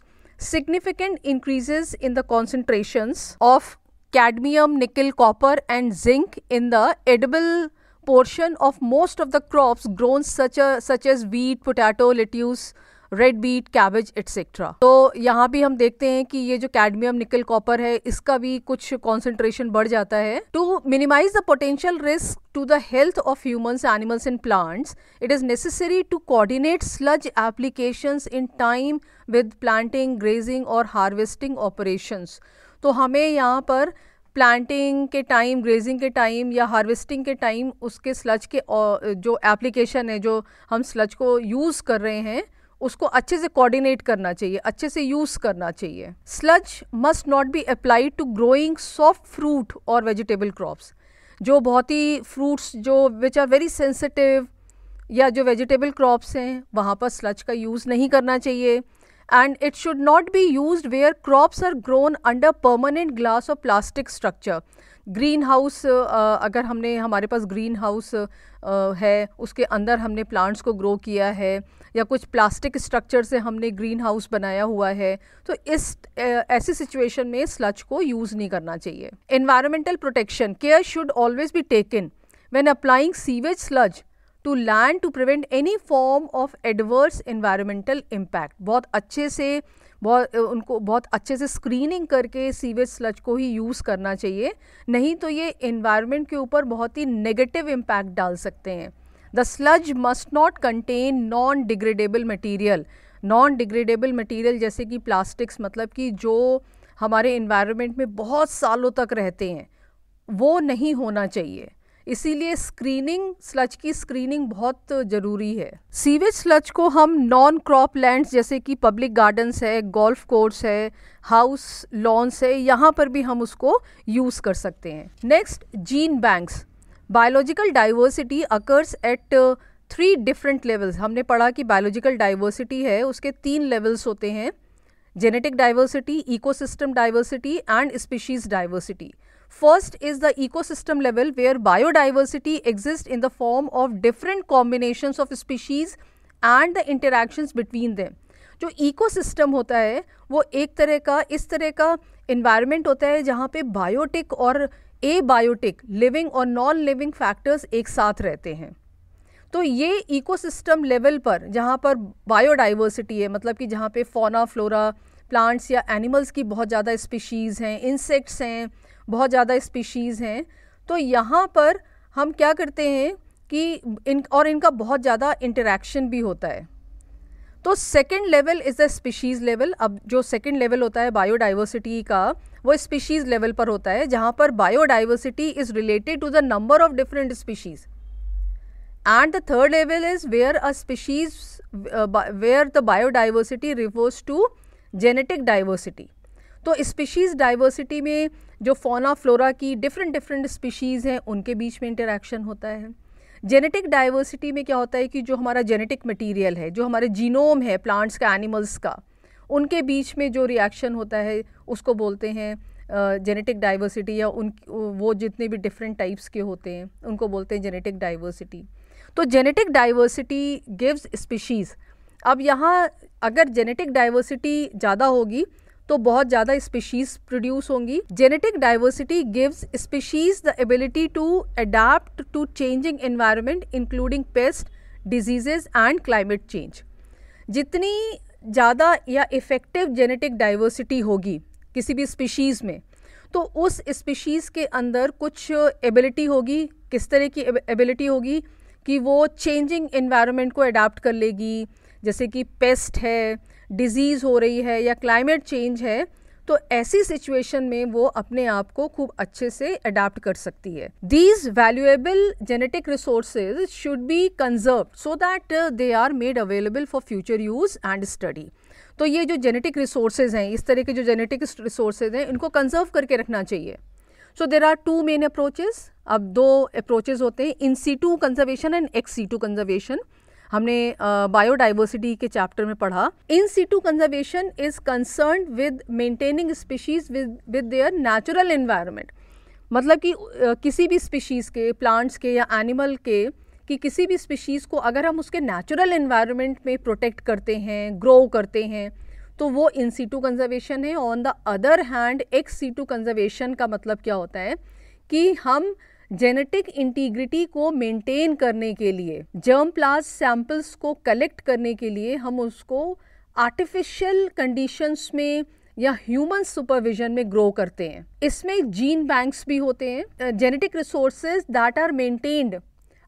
Speaker 1: significant increases in the concentration of cadmium nickel copper and zinc in the edible portion of most of the crop grown such a, such as wheat, red beet cabbage etcetera तो यहाँ भी हम देखते हैं कि ये जो cadmium nickel copper है इसका भी कुछ कॉन्सेंट्रेशन बढ़ जाता है to minimize the potential risk to the health of humans animals and plants it is necessary to coordinate sludge applications in time with planting grazing और हार्वेस्टिंग ऑपरेशंस तो हमें यहाँ पर प्लांटिंग के टाइम ग्रेजिंग के टाइम या harvesting के time उसके स्लज के जो एप्लीकेशन है जो हम स्लज को यूज़ कर रहे हैं उसको अच्छे से कोऑर्डिनेट करना चाहिए अच्छे से यूज़ करना चाहिए sludge must not be applied to growing soft fruit और वेजिटेबल क्रॉप्स जो बहुत ही फ्रूट्स जो विच आर वेरी सेंसिटिव या जो वेजिटेबल क्रॉप्स हैं वहाँ पर स्लज का यूज़ नहीं करना चाहिए and it should not be used where crops are grown under permanent glass or plastic structure. Greenhouse uh, uh, अगर हमने हमारे पास ग्रीन हाउस uh, है उसके अंदर हमने प्लांट्स को ग्रो किया है या कुछ प्लास्टिक स्ट्रक्चर से हमने ग्रीन हाउस बनाया हुआ है तो इस ऐसी सिचुएशन में स्लच को यूज़ नहीं करना चाहिए environmental protection care should always be taken when applying sewage sludge to land to prevent any form of adverse environmental impact बहुत अच्छे से बहुत उनको बहुत अच्छे से स्क्रीनिंग करके सीवेज स्लज को ही यूज़ करना चाहिए नहीं तो ये इन्वायरमेंट के ऊपर बहुत ही नेगेटिव इम्पैक्ट डाल सकते हैं the sludge must not contain non degradable material non degradable material जैसे कि प्लास्टिक्स मतलब कि जो हमारे इन्वायरमेंट में बहुत सालों तक रहते हैं वो नहीं होना चाहिए इसीलिए स्क्रीनिंग स्लज की स्क्रीनिंग बहुत ज़रूरी है सीवेज स्लज को हम नॉन क्रॉप लैंड्स जैसे कि पब्लिक गार्डन्स है गोल्फ कोर्स है हाउस लॉन्स है यहाँ पर भी हम उसको यूज़ कर सकते हैं next gene banks biological diversity occurs at three different levels हमने पढ़ा कि बायोलॉजिकल डाइवर्सिटी है उसके तीन लेवल्स होते हैं genetic diversity ecosystem diversity and species diversity First is the ecosystem level where biodiversity exists in the form of different combinations of species and the interactions between them. जो ecosystem होता है वो एक तरह का इस तरह का environment होता है जहाँ पे biotic और abiotic living और non living factors एक साथ रहते हैं तो ये इकोसिस्टम लेवल पर जहाँ पर बायोडाइवर्सिटी है मतलब कि जहाँ पे फोना फ्लोरा प्लांट्स या एनिमल्स की बहुत ज़्यादा स्पीशीज़ हैं इंसेक्ट्स हैं बहुत ज़्यादा स्पीशीज़ हैं तो यहाँ पर हम क्या करते हैं कि इन और इनका बहुत ज़्यादा इंटरेक्शन भी होता है तो second level is the species level अब जो सेकेंड लेवल होता है बायोडाइवर्सिटी का वो स्पीशीज़ लेवल पर होता है जहाँ पर biodiversity is related to the number of different species and the third level is where a species where the biodiversity biodiversity to genetic diversity तो स्पीशीज़ डाइवर्सिटी में जो फोना फ्लोरा की डिफरेंट डिफरेंट स्पीशीज़ हैं उनके बीच में इंटरेक्शन होता है जेनेटिक डाइवर्सिटी में क्या होता है कि जो हमारा जेनेटिक मटेरियल है जो हमारे जीनोम है प्लांट्स का एनिमल्स का उनके बीच में जो रिएक्शन होता है उसको बोलते हैं जेनेटिक डाइवर्सिटी या उन वो जितने भी डिफरेंट टाइप्स के होते हैं उनको बोलते हैं जेनेटिक डाइवर्सिटी तो जेनेटिक डाइवर्सिटी गिव्स स्पीशीज़ अब यहाँ अगर जेनेटिक डाइवर्सिटी ज़्यादा होगी तो बहुत ज़्यादा स्पीशीज प्रोड्यूस होंगी genetic diversity gives species the ability to adapt to changing environment including pest diseases and climate change जितनी ज़्यादा या इफ़ेक्टिव जेनेटिक डाइवर्सिटी होगी किसी भी स्पीशीज़ में तो उस स्पीशीज़ के अंदर कुछ एबिलिटी होगी किस तरह की एबिलिटी होगी कि वो चेंजिंग इन्वायरमेंट को अडाप्ट कर लेगी जैसे कि पेस्ट है डिजीज़ हो रही है या क्लाइमेट चेंज है तो ऐसी सिचुएशन में वो अपने आप को खूब अच्छे से अडाप्ट कर सकती है these valuable genetic resources should be conserve so that they are made available for future use and study तो ये जो जेनेटिक रिसोर्सेज हैं इस तरह के जो जेनेटिक रिसोर्सेज हैं इनको कंजर्व करके रखना चाहिए so there are two main approaches अब दो अप्रोचेज होते हैं in situ conservation and ex situ conservation हमने बायोडाइवर्सिटी के चैप्टर में पढ़ा in situ conservation is concern with maintaining species with with their natural environment मतलब कि किसी भी स्पीशीज़ के प्लांट्स के या एनिमल के कि किसी भी स्पीशीज़ को अगर हम उसके नेचुरल इन्वायरमेंट में प्रोटेक्ट करते हैं ग्रो करते हैं तो वो इन सीटू कंजर्वेशन है on the other hand ex situ conservation का मतलब क्या होता है कि हम जेनेटिक इंटीग्रिटी को मेंटेन करने के लिए जर्म प्लाज सैंपल्स को कलेक्ट करने के लिए हम उसको आर्टिफिशियल कंडीशंस में या ह्यूमन सुपरविजन में ग्रो करते हैं इसमें जीन बैंक्स भी होते हैं genetic resources that are maintained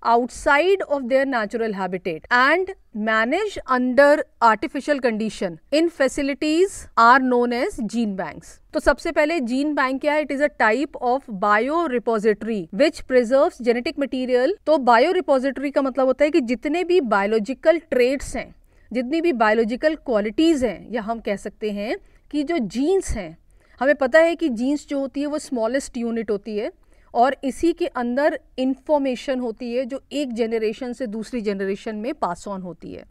Speaker 1: outside of their natural habitat and managed under artificial condition in facilities are known as gene banks. तो सबसे पहले जीन बैंक क्या है it is a type of biorepository which preserve genetic material तो biorepository का मतलब होता है कि जितने भी बायोलॉजिकल ट्रेड्स हैं जितनी भी बायोलॉजिकल क्वालिटीज़ हैं या हम कह सकते हैं कि जो जीन्स हैं हमें पता है कि जीन्स जो होती है वो स्मॉलेस्ट यूनिट होती है और इसी के अंदर इन्फॉर्मेशन होती है जो एक जनरेशन से दूसरी जनरेशन में पास ऑन होती है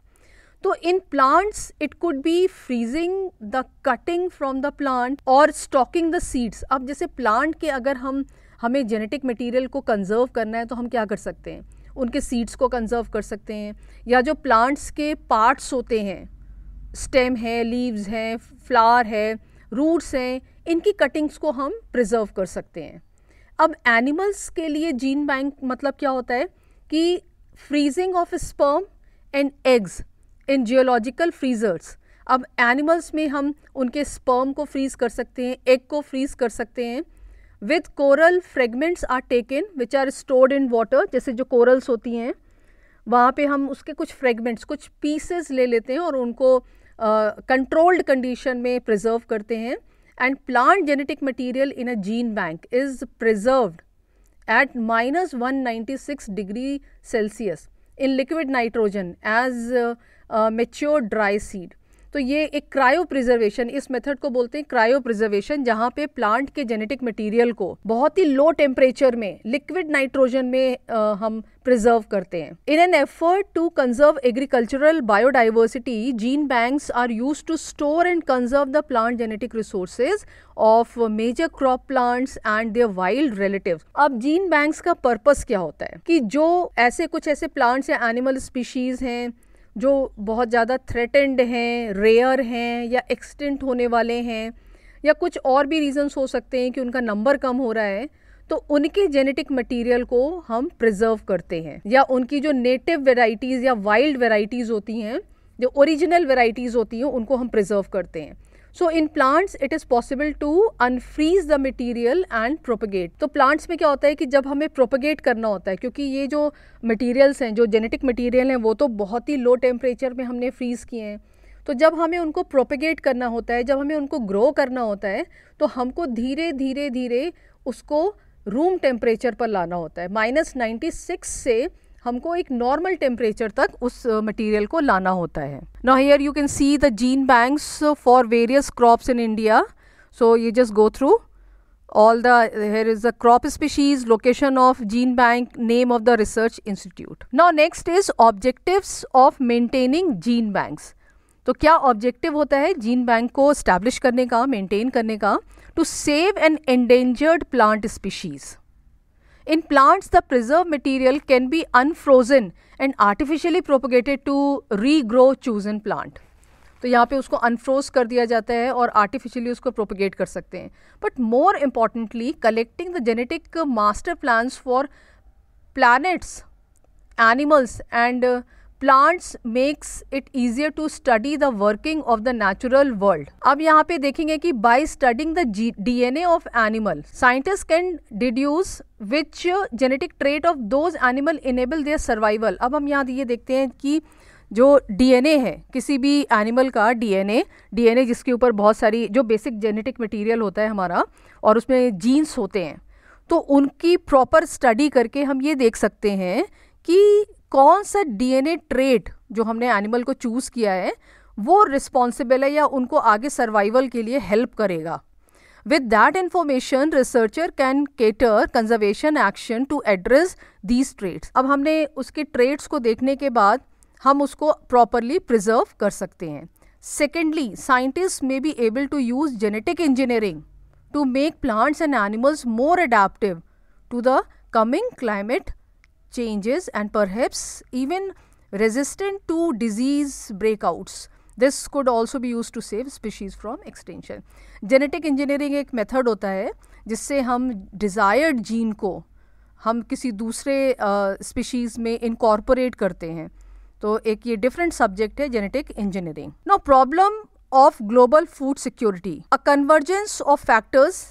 Speaker 1: तो in plants it could be freezing the cutting from the plant और स्टॉकिंग द सीड्स अब जैसे प्लांट के अगर हम हमें जेनेटिक मटेरियल को कंजर्व करना है तो हम क्या कर सकते हैं उनके सीड्स को कंजर्व कर सकते हैं या जो प्लांट्स के पार्ट्स होते हैं स्टेम है लीव्स हैं फ्लावर है रूट्स हैं इनकी कटिंग्स को हम प्रिजर्व कर सकते हैं अब एनिमल्स के लिए जीन बैंक मतलब क्या होता है कि freezing of sperm and eggs in geological freezers अब एनिमल्स में हम उनके स्पर्म को फ्रीज कर सकते हैं एग को फ्रीज कर सकते हैं with coral fragments are taken which are stored in water जैसे जो कोरल्स होती हैं वहाँ पे हम उसके कुछ फ्रेगमेंट्स कुछ पीसेस ले लेते हैं और उनको कंट्रोल्ड uh, कंडीशन में प्रिजर्व करते हैं and plant genetic material in a gene bank is preserved at minus 196 degree Celsius in liquid nitrogen as uh, uh, mature dry seed. तो ये एक क्रायो प्रिजर्वेशन इस मेथड को बोलते हैं क्रायो प्रिजर्वेशन जहाँ पे प्लांट के जेनेटिक मटेरियल को बहुत ही लो टेम्परेचर में लिक्विड नाइट्रोजन में आ, हम प्रिजर्व करते हैं in an effort to conserve agricultural biodiversity gene banks are use to store and conserve the plant genetic resources of major crop plants and their wild relative अब gene banks का purpose क्या होता है कि जो ऐसे कुछ ऐसे प्लांट्स या एनिमल स्पीशीज हैं जो बहुत ज़्यादा थ्रेटेंड हैं रेयर हैं या एक्सटेंट होने वाले हैं या कुछ और भी रीज़न्स हो सकते हैं कि उनका नंबर कम हो रहा है तो उनके जेनेटिक मटेरियल को हम प्रिजर्व करते हैं या उनकी जो नेटिव वेराइटीज़ या वाइल्ड वेराइटीज़ होती हैं जो ओरिजिनल वेराइटीज़ होती हैं उनको हम प्रिजर्व करते हैं so in plants it is possible to unfreeze the material and propagate तो प्लांट्स में क्या होता है कि जब हमें प्रोपगेट करना होता है क्योंकि ये जो मटीरियल्स हैं जो जेनेटिक मटीरियल हैं वो तो बहुत ही लो टेम्परेचर में हमने फ्रीज़ किए हैं तो जब हमें उनको प्रोपेगेट करना होता है जब हमें उनको ग्रो करना होता है तो हमको धीरे धीरे धीरे उसको रूम टेम्परेचर पर लाना होता है माइनस नाइन्टी सिक्स से हमको एक नॉर्मल टेम्परेचर तक उस मटेरियल को लाना होता है ना here you can see the gene banks for various crops in India so you just go through all the here is the crop species location of gene bank name of the research institute now next is objectives of maintaining gene banks तो क्या objective होता है gene bank को establish करने का maintain करने का to save an endangered plant species in plants the preserve material can be unfrozen and artificially propagated to regrow chosen plant तो यहाँ पे उसको अनफ्रोज कर दिया जाता है और आर्टिफिशियली उसको प्रोपोगेट कर सकते हैं but more importantly collecting the genetic master plans for plants animals and plants makes it easier to study the working of the natural world अब यहाँ पे देखेंगे कि by studying the D N of animal scientist can deduce which genetic trait of those animal enable their survival अब हम यहाँ ये देखते हैं कि जो डीएनए है किसी भी एनिमल का डीएनए डीएनए जिसके ऊपर बहुत सारी जो बेसिक जेनेटिक मटेरियल होता है हमारा और उसमें जीन्स होते हैं तो उनकी प्रॉपर स्टडी करके हम ये देख सकते हैं कि कौन सा डीएनए ट्रेट जो हमने एनिमल को चूज किया है वो रिस्पॉन्सिबल है या उनको आगे सर्वाइवल के लिए हेल्प करेगा with that information researcher can cater conservation action to address these traits अब हमने उसके ट्रेट्स को देखने के बाद हम उसको प्रॉपरली प्रिजर्व कर सकते हैं secondly scientist may be able to use genetic engineering to make plants and animals more adaptive to the coming climate changes and perhaps even resistant to disease breakouts. This could also भी use to save species from extension genetic engineering एक method होता है जिससे हम desired gene को हम किसी दूसरे स्पीशीज़ uh, में इनकॉर्पोरेट करते हैं तो एक ये डिफरेंट सब्जेक्ट है genetic engineering no problem of global food security a convergence of factors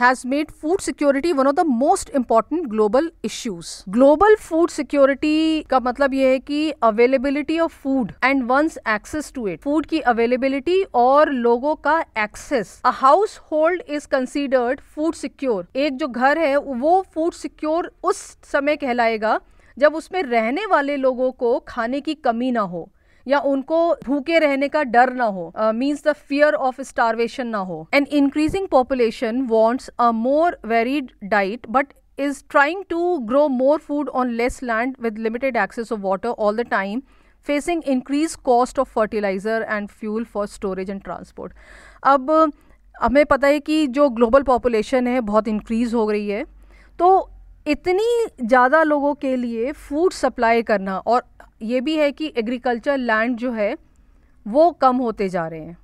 Speaker 1: has made food security one of the most important global issues. Global food security ka matlab ye hai ki availability of food and one's access to it. Food ki availability aur logo ka access. A household is considered food secure. ek jo ghar hai wo food secure us samay kehlayega जब उसमें रहने वाले लोगों को खाने की कमी ना हो या उनको भूखे रहने का डर ना हो means the fear of starvation ना हो and increasing population wants a more very diet but is trying to grow more food on less land with limited access of water all the time facing increase cost of fertilizer and fuel for storage and transport अब uh, हमें पता है कि जो global population है बहुत increase हो रही है तो इतनी ज़्यादा लोगों के लिए फूड सप्लाई करना और ये भी है कि एग्रीकल्चर लैंड जो है वो कम होते जा रहे हैं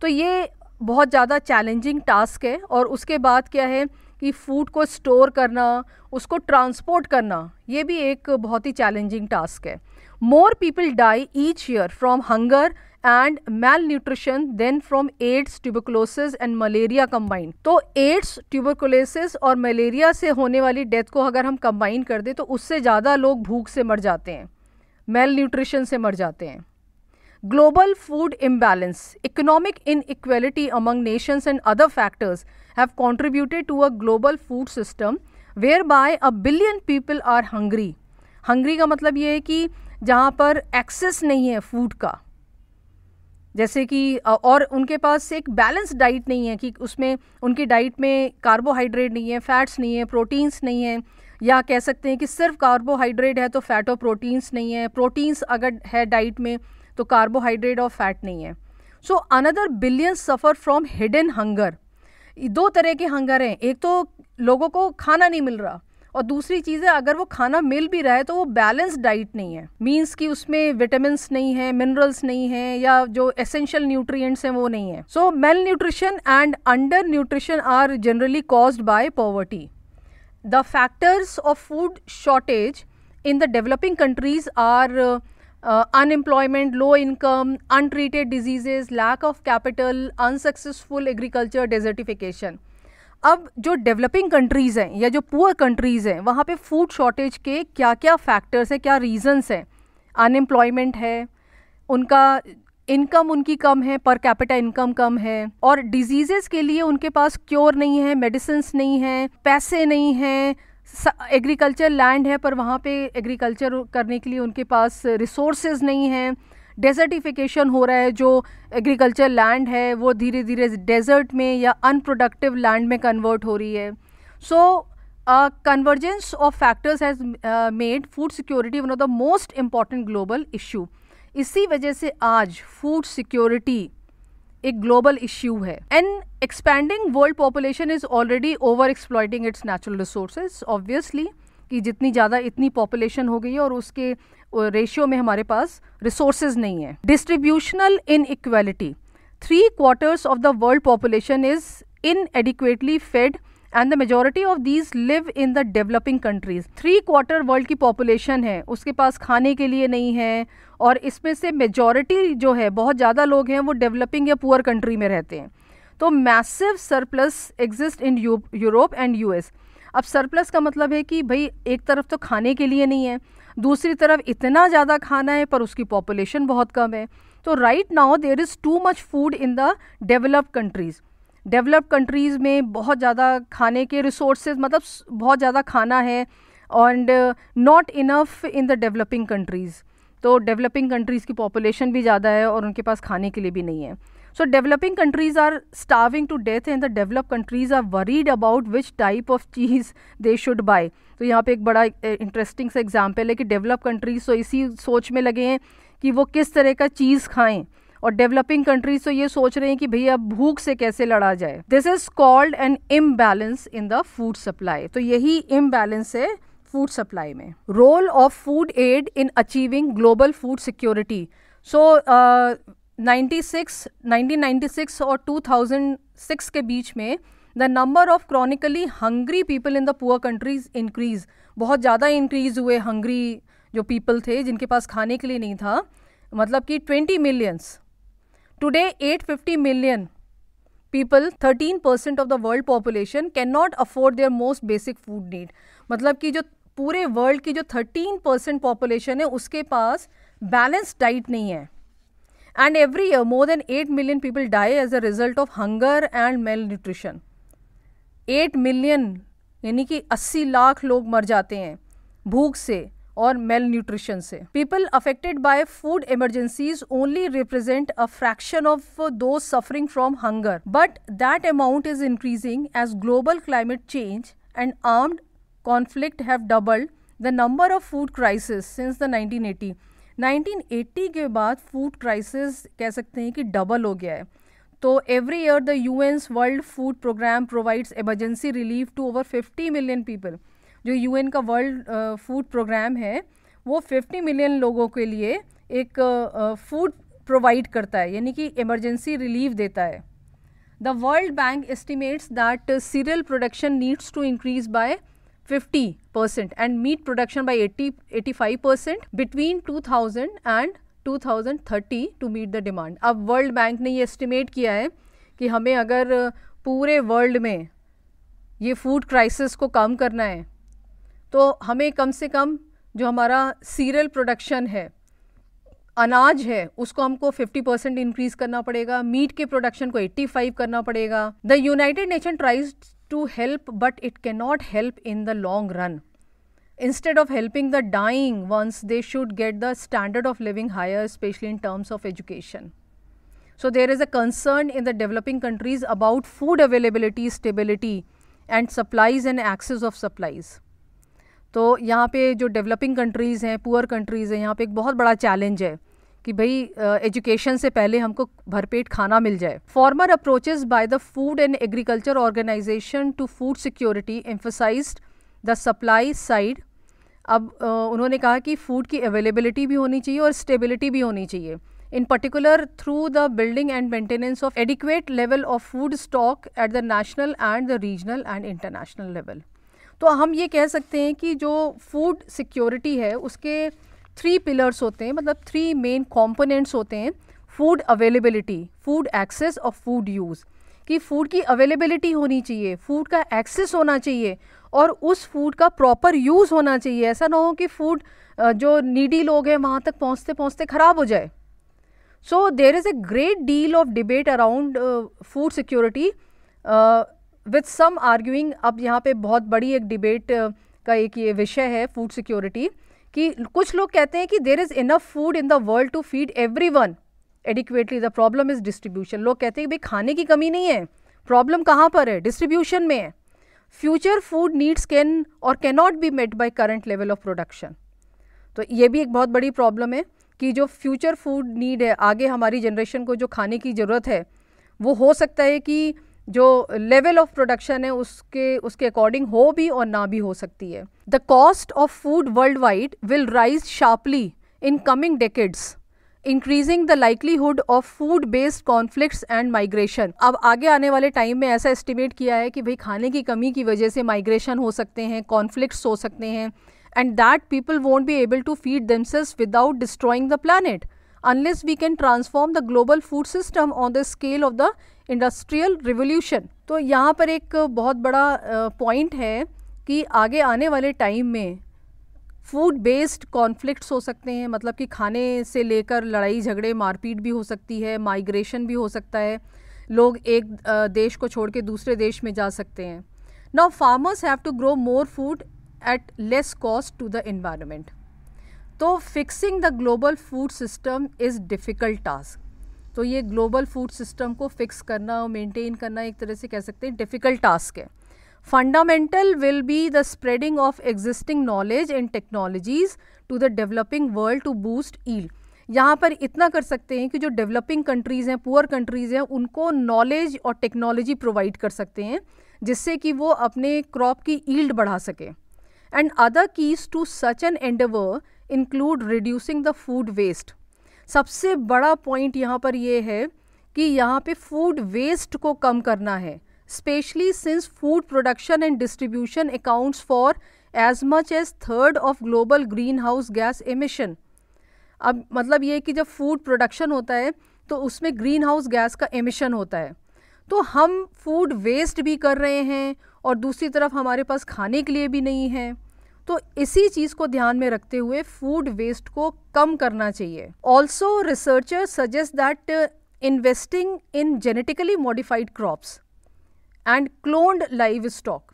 Speaker 1: तो ये बहुत ज़्यादा चैलेंजिंग टास्क है और उसके बाद क्या है कि फूड को स्टोर करना उसको ट्रांसपोर्ट करना ये भी एक बहुत ही चैलेंजिंग टास्क है more people die each year from hunger and malnutrition than from AIDS tuberculosis and malaria combined तो एड्स ट्यूबरकुलोसिस और मलेरिया से होने वाली डेथ को अगर हम कंबाइन कर दें तो उससे ज़्यादा लोग भूख से मर जाते हैं मेल न्यूट्रिशन से मर जाते हैं global food imbalance economic inequality among nations and other factors have contributed to a global food system whereby a billion people are hungry hungry का मतलब ये है कि जहाँ पर एक्सेस नहीं है फूड का जैसे कि और उनके पास एक बैलेंस डाइट नहीं है कि उसमें उनकी डाइट में कार्बोहाइड्रेट नहीं है फैट्स नहीं है प्रोटीन्स नहीं है या कह सकते हैं कि सिर्फ कार्बोहाइड्रेट है तो फ़ैट और प्रोटीन्स नहीं है प्रोटीन्स अगर है डाइट में तो कार्बोहाइड्रेट और फैट नहीं है so another billion suffer from hidden hunger दो तरह के हंगर हैं एक तो लोगों को खाना नहीं मिल रहा और दूसरी चीज़ है अगर वो खाना मिल भी रहा है तो वो बैलेंस डाइट नहीं है मीन्स कि उसमें विटामिनस नहीं है मिनरल्स नहीं है या जो एसेंशियल न्यूट्रिएंट्स हैं वो नहीं है so malnutrition and undernutrition are generally caused by poverty the factors of food shortage in the developing countries are uh, uh, unemployment, low income, untreated diseases, lack of capital, unsuccessful agriculture, desertification. अब जो developing countries हैं या जो poor countries हैं वहाँ पे food shortage के क्या क्या फैक्टर्स हैं क्या रीज़न्स हैं अनएम्प्लॉयमेंट है उनका इनकम उनकी कम है पर कैपिटा इनकम कम है और डिजीजेस के लिए उनके पास क्योर नहीं है मेडिसिन नहीं है पैसे नहीं हैं एग्रीकल्चर लैंड है पर वहाँ पे एग्रीकल्चर करने के लिए उनके पास रिसोर्सेज नहीं हैं डेजर्टिफिकेशन हो रहा है जो एग्रीकल्चर लैंड है वो धीरे धीरे डेजर्ट में या अनप्रोडक्टिव लैंड में कन्वर्ट हो रही है so convergence of factors has made food security one of the most important global issue इसी वजह से आज फूड सिक्योरिटी एक ग्लोबल इश्यू है and expanding world population is already overexploiting its natural resources obviously कि जितनी ज़्यादा इतनी पॉपुलेशन हो गई है और उसके रेशियो में हमारे पास रिसोर्सेज नहीं है distributional inequality three quarters of the world population is inadequately fed and the majority of these live in the developing countries three quarter world की पॉपुलेशन है उसके पास खाने के लिए नहीं है और इसमें से मेजॉरिटी जो है बहुत ज़्यादा लोग हैं वो डेवलपिंग या पुअर कंट्री में रहते हैं तो massive surplus exist in Europe and US अब सरप्लस का मतलब है कि भाई एक तरफ तो खाने के लिए नहीं है दूसरी तरफ इतना ज़्यादा खाना है पर उसकी पॉपुलेशन बहुत कम है तो right now there is too much food in the developed countries developed countries में बहुत ज़्यादा खाने के रिसोर्सेज मतलब बहुत ज़्यादा खाना है and not enough in the developing countries तो डेवलपिंग कंट्रीज़ की पॉपुलेशन भी ज़्यादा है और उनके पास खाने के लिए भी नहीं है so developing countries are starving to death and the develop countries are worried about which type of cheese they should buy तो यहाँ पे एक बड़ा इंटरेस्टिंग सा एग्जाम्पल है कि डेवलप कंट्रीज तो इसी सोच में लगे हैं कि वो किस तरह का चीज़ खाएं और डेवलपिंग कंट्रीज तो ये सोच रहे हैं कि भैया भूख से कैसे लड़ा जाए this is called an imbalance in the food supply तो यही इम्बैलेंस है फूड सप्लाई में role of food aid in achieving global food security so 96 1996 और 2006 के बीच में the number of chronically hungry people in the poor countries increase बहुत ज़्यादा इंक्रीज हुए हंग्री जो पीपल थे जिनके पास खाने के लिए नहीं था मतलब कि 20 millions today 850 million people 13 percent of the world population can not afford their most basic food need मतलब कि जो पूरे वर्ल्ड की जो 13 परसेंट पॉपुलेशन है उसके पास बैलेंस्ड डाइट नहीं है and every year more than eight million people die as a result of hunger and malnutrition eight million यानी कि अस्सी लाख लोग मर जाते हैं भूख से और मेल न्यूट्रिशन से people affected by food emergencies only represent a fraction of those suffering from hunger but that amount is increasing as global climate change and armed conflict have doubled the number of food crisis since the 1980 1980 के बाद food crisis कह सकते हैं कि double हो गया है तो every year the UN's world food programme provides emergency relief to over 50 million people जो यूएन का वर्ल्ड फूड प्रोग्राम है वो 50 मिलियन लोगों के लिए एक फूड uh, प्रोवाइड करता है यानी कि इमरजेंसी रिलीफ देता है the world bank estimates that cereal production needs to increase by 50 percent and meat production by 80 85 percent between 2000 and 2030 to meet the demand. अब वर्ल्ड बैंक ने ये estimate किया है कि हमें अगर पूरे वर्ल्ड में ये फूड क्राइसिस को कम करना है तो हमें कम से कम जो हमारा सीरियल प्रोडक्शन है अनाज है उसको हमको 50 परसेंट इंक्रीज़ करना पड़ेगा मीट के प्रोडक्शन को 85 करना पड़ेगा the United Nation tries to help, but it cannot help in the long run. Instead of helping the dying ones, they should get the standard of living higher, especially in terms of education. So, there is a concern in the developing countries about food availability, stability and supplies and access of supplies. तो यहाँ पे जो developing countries हैं poor countries हैं यहाँ पे एक बहुत बड़ा चैलेंज है कि भाई एजुकेशन से पहले हमको भरपेट खाना मिल जाए former approaches by the food and agriculture organisation to food security emphasise the supply side अब uh, उन्होंने कहा कि फूड की अवेलेबिलिटी भी होनी चाहिए और स्टेबिलिटी भी होनी चाहिए in particular through the building and maintenance of adequate level of food stock at the national and the regional and international level तो हम ये कह सकते हैं कि जो फूड सिक्योरिटी है उसके थ्री पिलर्स होते हैं मतलब थ्री मेन कॉम्पोनेंट्स होते हैं फूड अवेलेबिलिटी फूड एक्सेस और फूड यूज़ कि फ़ूड की अवेलेबिलिटी होनी चाहिए फ़ूड का एक्सेस होना चाहिए और उस फूड का प्रॉपर यूज़ होना चाहिए ऐसा ना हो कि फ़ूड जो नीडी लोग हैं वहाँ तक पहुँचते पहुँचते ख़राब हो जाए so there is a great deal of debate around food security with some arguing अब यहाँ पे बहुत बड़ी एक डिबेट uh, का एक ये विषय है फूड सिक्योरिटी कि कुछ लोग कहते हैं कि there is enough food in the world to feed every one adequately the problem is distribution लोग कहते हैं कि भाई खाने की कमी नहीं है प्रॉब्लम कहाँ पर है डिस्ट्रीब्यूशन में है future food needs can or can not be met by current level of production तो ये भी एक बहुत बड़ी प्रॉब्लम है कि जो फ्यूचर फूड नीड है आगे हमारी जनरेशन को जो खाने की ज़रूरत है वो हो सकता है कि जो लेवल ऑफ प्रोडक्शन है उसके उसके अकॉर्डिंग हो भी और ना भी हो सकती है the cost of food worldwide will rise sharply in coming decades increasing the likelihood of food based conflict and migration अब आगे आने वाले टाइम में ऐसा एस्टिमेट किया है कि भाई खाने की कमी की वजह से माइग्रेशन हो सकते हैं कॉन्फ्लिक्ट हो सकते हैं and that people won't be able to feed themselves without destroying the planet unless we can transform the global food system on the scale of the industrial revolution. तो यहाँ पर एक बहुत बड़ा पॉइंट है कि आगे आने वाले टाइम में फूड बेस्ड कॉन्फ्लिक्ट्स हो सकते हैं मतलब कि खाने से लेकर लड़ाई झगड़े मारपीट भी हो सकती है माइग्रेशन भी हो सकता है लोग एक देश को छोड़ के दूसरे देश में जा सकते हैं now farmers have to grow more food at less cost to the environment तो fixing the global food system is difficult task तो ये ग्लोबल फूड सिस्टम को फिक्स करना और मेंटेन करना एक तरह से कह सकते हैं डिफ़िकल्ट टास्क है fundamental will be the spreading of existing knowledge and technologies to the developing world to boost yield यहाँ पर इतना कर सकते हैं कि जो डेवलपिंग कंट्रीज़ हैं पुअर कंट्रीज़ हैं उनको नॉलेज और टेक्नोलॉजी प्रोवाइड कर सकते हैं जिससे कि वो अपने क्रॉप की ईल्ड बढ़ा सके and other keys to such an endeavour include reducing the food waste सबसे बड़ा पॉइंट यहाँ पर यह है कि यहाँ पे फूड वेस्ट को कम करना है specially since food production and distribution accounts for as much as third of global greenhouse gas emission अब मतलब ये कि जब फूड प्रोडक्शन होता है तो उसमें ग्रीन हाउस गैस का एमिशन होता है तो हम फूड वेस्ट भी कर रहे हैं और दूसरी तरफ हमारे पास खाने के लिए भी नहीं है तो इसी चीज़ को ध्यान में रखते हुए फूड वेस्ट को कम करना चाहिए also researcher suggest that investing in genetically modified crops and cloned livestock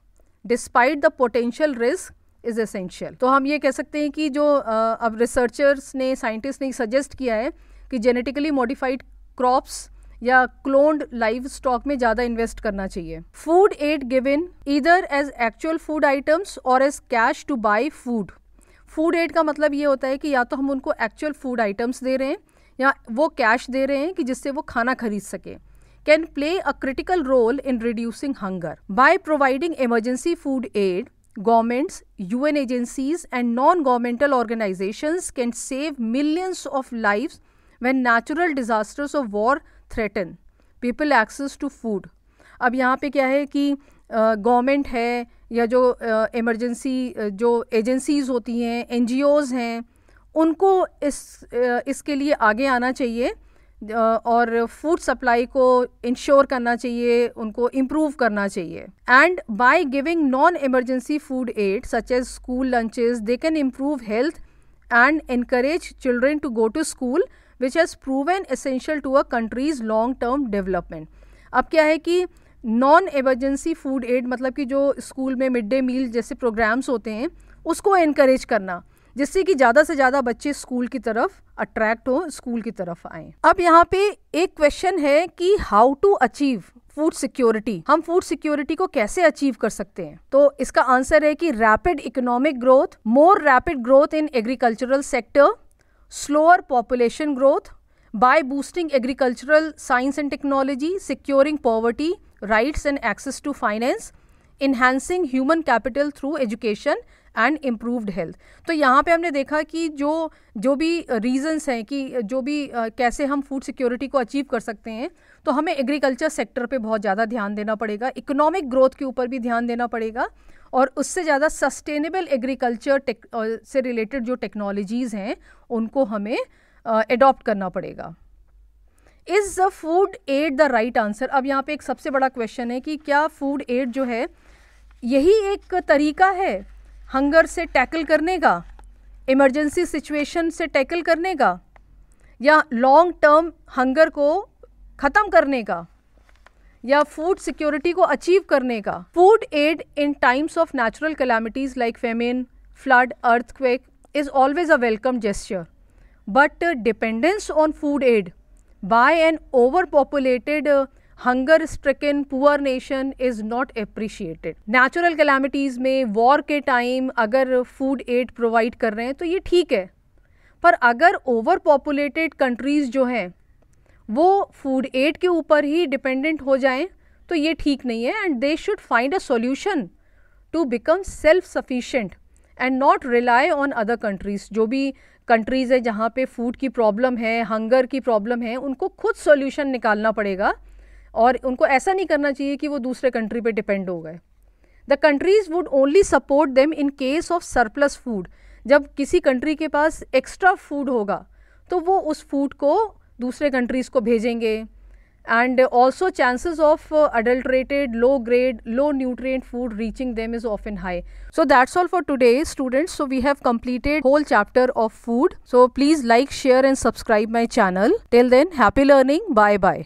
Speaker 1: despite the potential risk is essential तो हम ये कह सकते हैं कि जो uh, अब रिसर्चर्स ने साइंटिस्ट ने सजेस्ट किया है कि जेनेटिकली मॉडिफाइड क्रॉप्स या क्लोन्ड लाइव स्टॉक में ज़्यादा इन्वेस्ट करना चाहिए फूड एड गिवन इधर एज एक्चुअल फूड आइटम्स और as cash to buy food food aid का मतलब ये होता है कि या तो हम उनको एक्चुअल फूड आइटम्स दे रहे हैं या वो कैश दे रहे हैं कि जिससे वो खाना खरीद सके can play a critical role in reducing hunger by providing emergency food aid U N agencies and non governmental organization can save millions of life when natural disasters of war threaten people access to food अब यहाँ पे क्या है कि government है या जो emergency uh, जो एजेंसीज़ होती हैं एन हैं उनको इस uh, इसके लिए आगे आना चाहिए और फूड सप्लाई को इंश्योर करना चाहिए उनको इम्प्रूव करना चाहिए and by giving non emergency food aid such as school lunches they can improve health and increase children to go to school which has proven essential to a country's long term development अब क्या है कि non emergency food add मतलब कि जो school में mid day meal जैसे programmes होते हैं उसको इनक्रेज करना जिससे कि ज़्यादा से ज़्यादा बच्चे स्कूल की तरफ अट्रैक्ट हों स्कूल की तरफ आएँ अब यहाँ पे एक क्वेश्चन है कि how to achieve food security हम फूड सिक्योरिटी को कैसे अचीव कर सकते हैं तो इसका आंसर है कि rapid economic growth more rapid growth in agricultural sector slower population growth by boosting agricultural science and technology, securing poverty, rights and access to finance, enhancing human capital through education and improved health तो यहाँ पे हमने देखा कि जो जो भी reasons हैं कि जो भी आ, कैसे हम फूड सिक्योरिटी को अचीव कर सकते हैं तो हमें एग्रीकल्चर सेक्टर पे बहुत ज़्यादा ध्यान देना पड़ेगा इकोनॉमिक ग्रोथ के ऊपर भी ध्यान देना पड़ेगा और उससे ज़्यादा सस्टेनेबल एग्रीकल्चर से रिलेटेड जो टेक्नोलॉजीज़ हैं उनको हमें एडॉप्ट करना पड़ेगा is the food aid the right answer अब यहाँ पे एक सबसे बड़ा क्वेश्चन है कि क्या फूड एड जो है यही एक तरीका है हंगर से टैकल करने का इमरजेंसी सिचुएशन से टैकल करने का या लॉन्ग टर्म हंगर को ख़त्म करने का या फूड सिक्योरिटी को अचीव करने का food aid in times of natural calamities like famine flood earthquake is always a welcome gesture but dependence on food aid by an overpopulated hunger stricken in poor nation is not appreciated natural calamities में war के time अगर food aid provide कर रहे हैं तो ये ठीक है पर अगर ओवर पॉपुलेटेड कंट्रीज जो हैं वो फूड एड के ऊपर ही डिपेंडेंट हो जाएं तो ये ठीक नहीं है and they should find a solution to become self sufficient and not rely on other countries जो भी कंट्रीज़ है जहाँ पे फूड की प्रॉब्लम है हंगर की प्रॉब्लम है उनको खुद सॉल्यूशन निकालना पड़ेगा और उनको ऐसा नहीं करना चाहिए कि वो दूसरे कंट्री पे डिपेंड हो गए the countries would only support them in case of surplus food जब किसी कंट्री के पास एक्स्ट्रा फूड होगा तो वो उस फूड को दूसरे कंट्रीज़ को भेजेंगे and also chances of adulterated low grade low nutrient food reaching them is often high so that's all for today students so we have completed whole chapter of food so please like share and subscribe my channel till then happy learning bye bye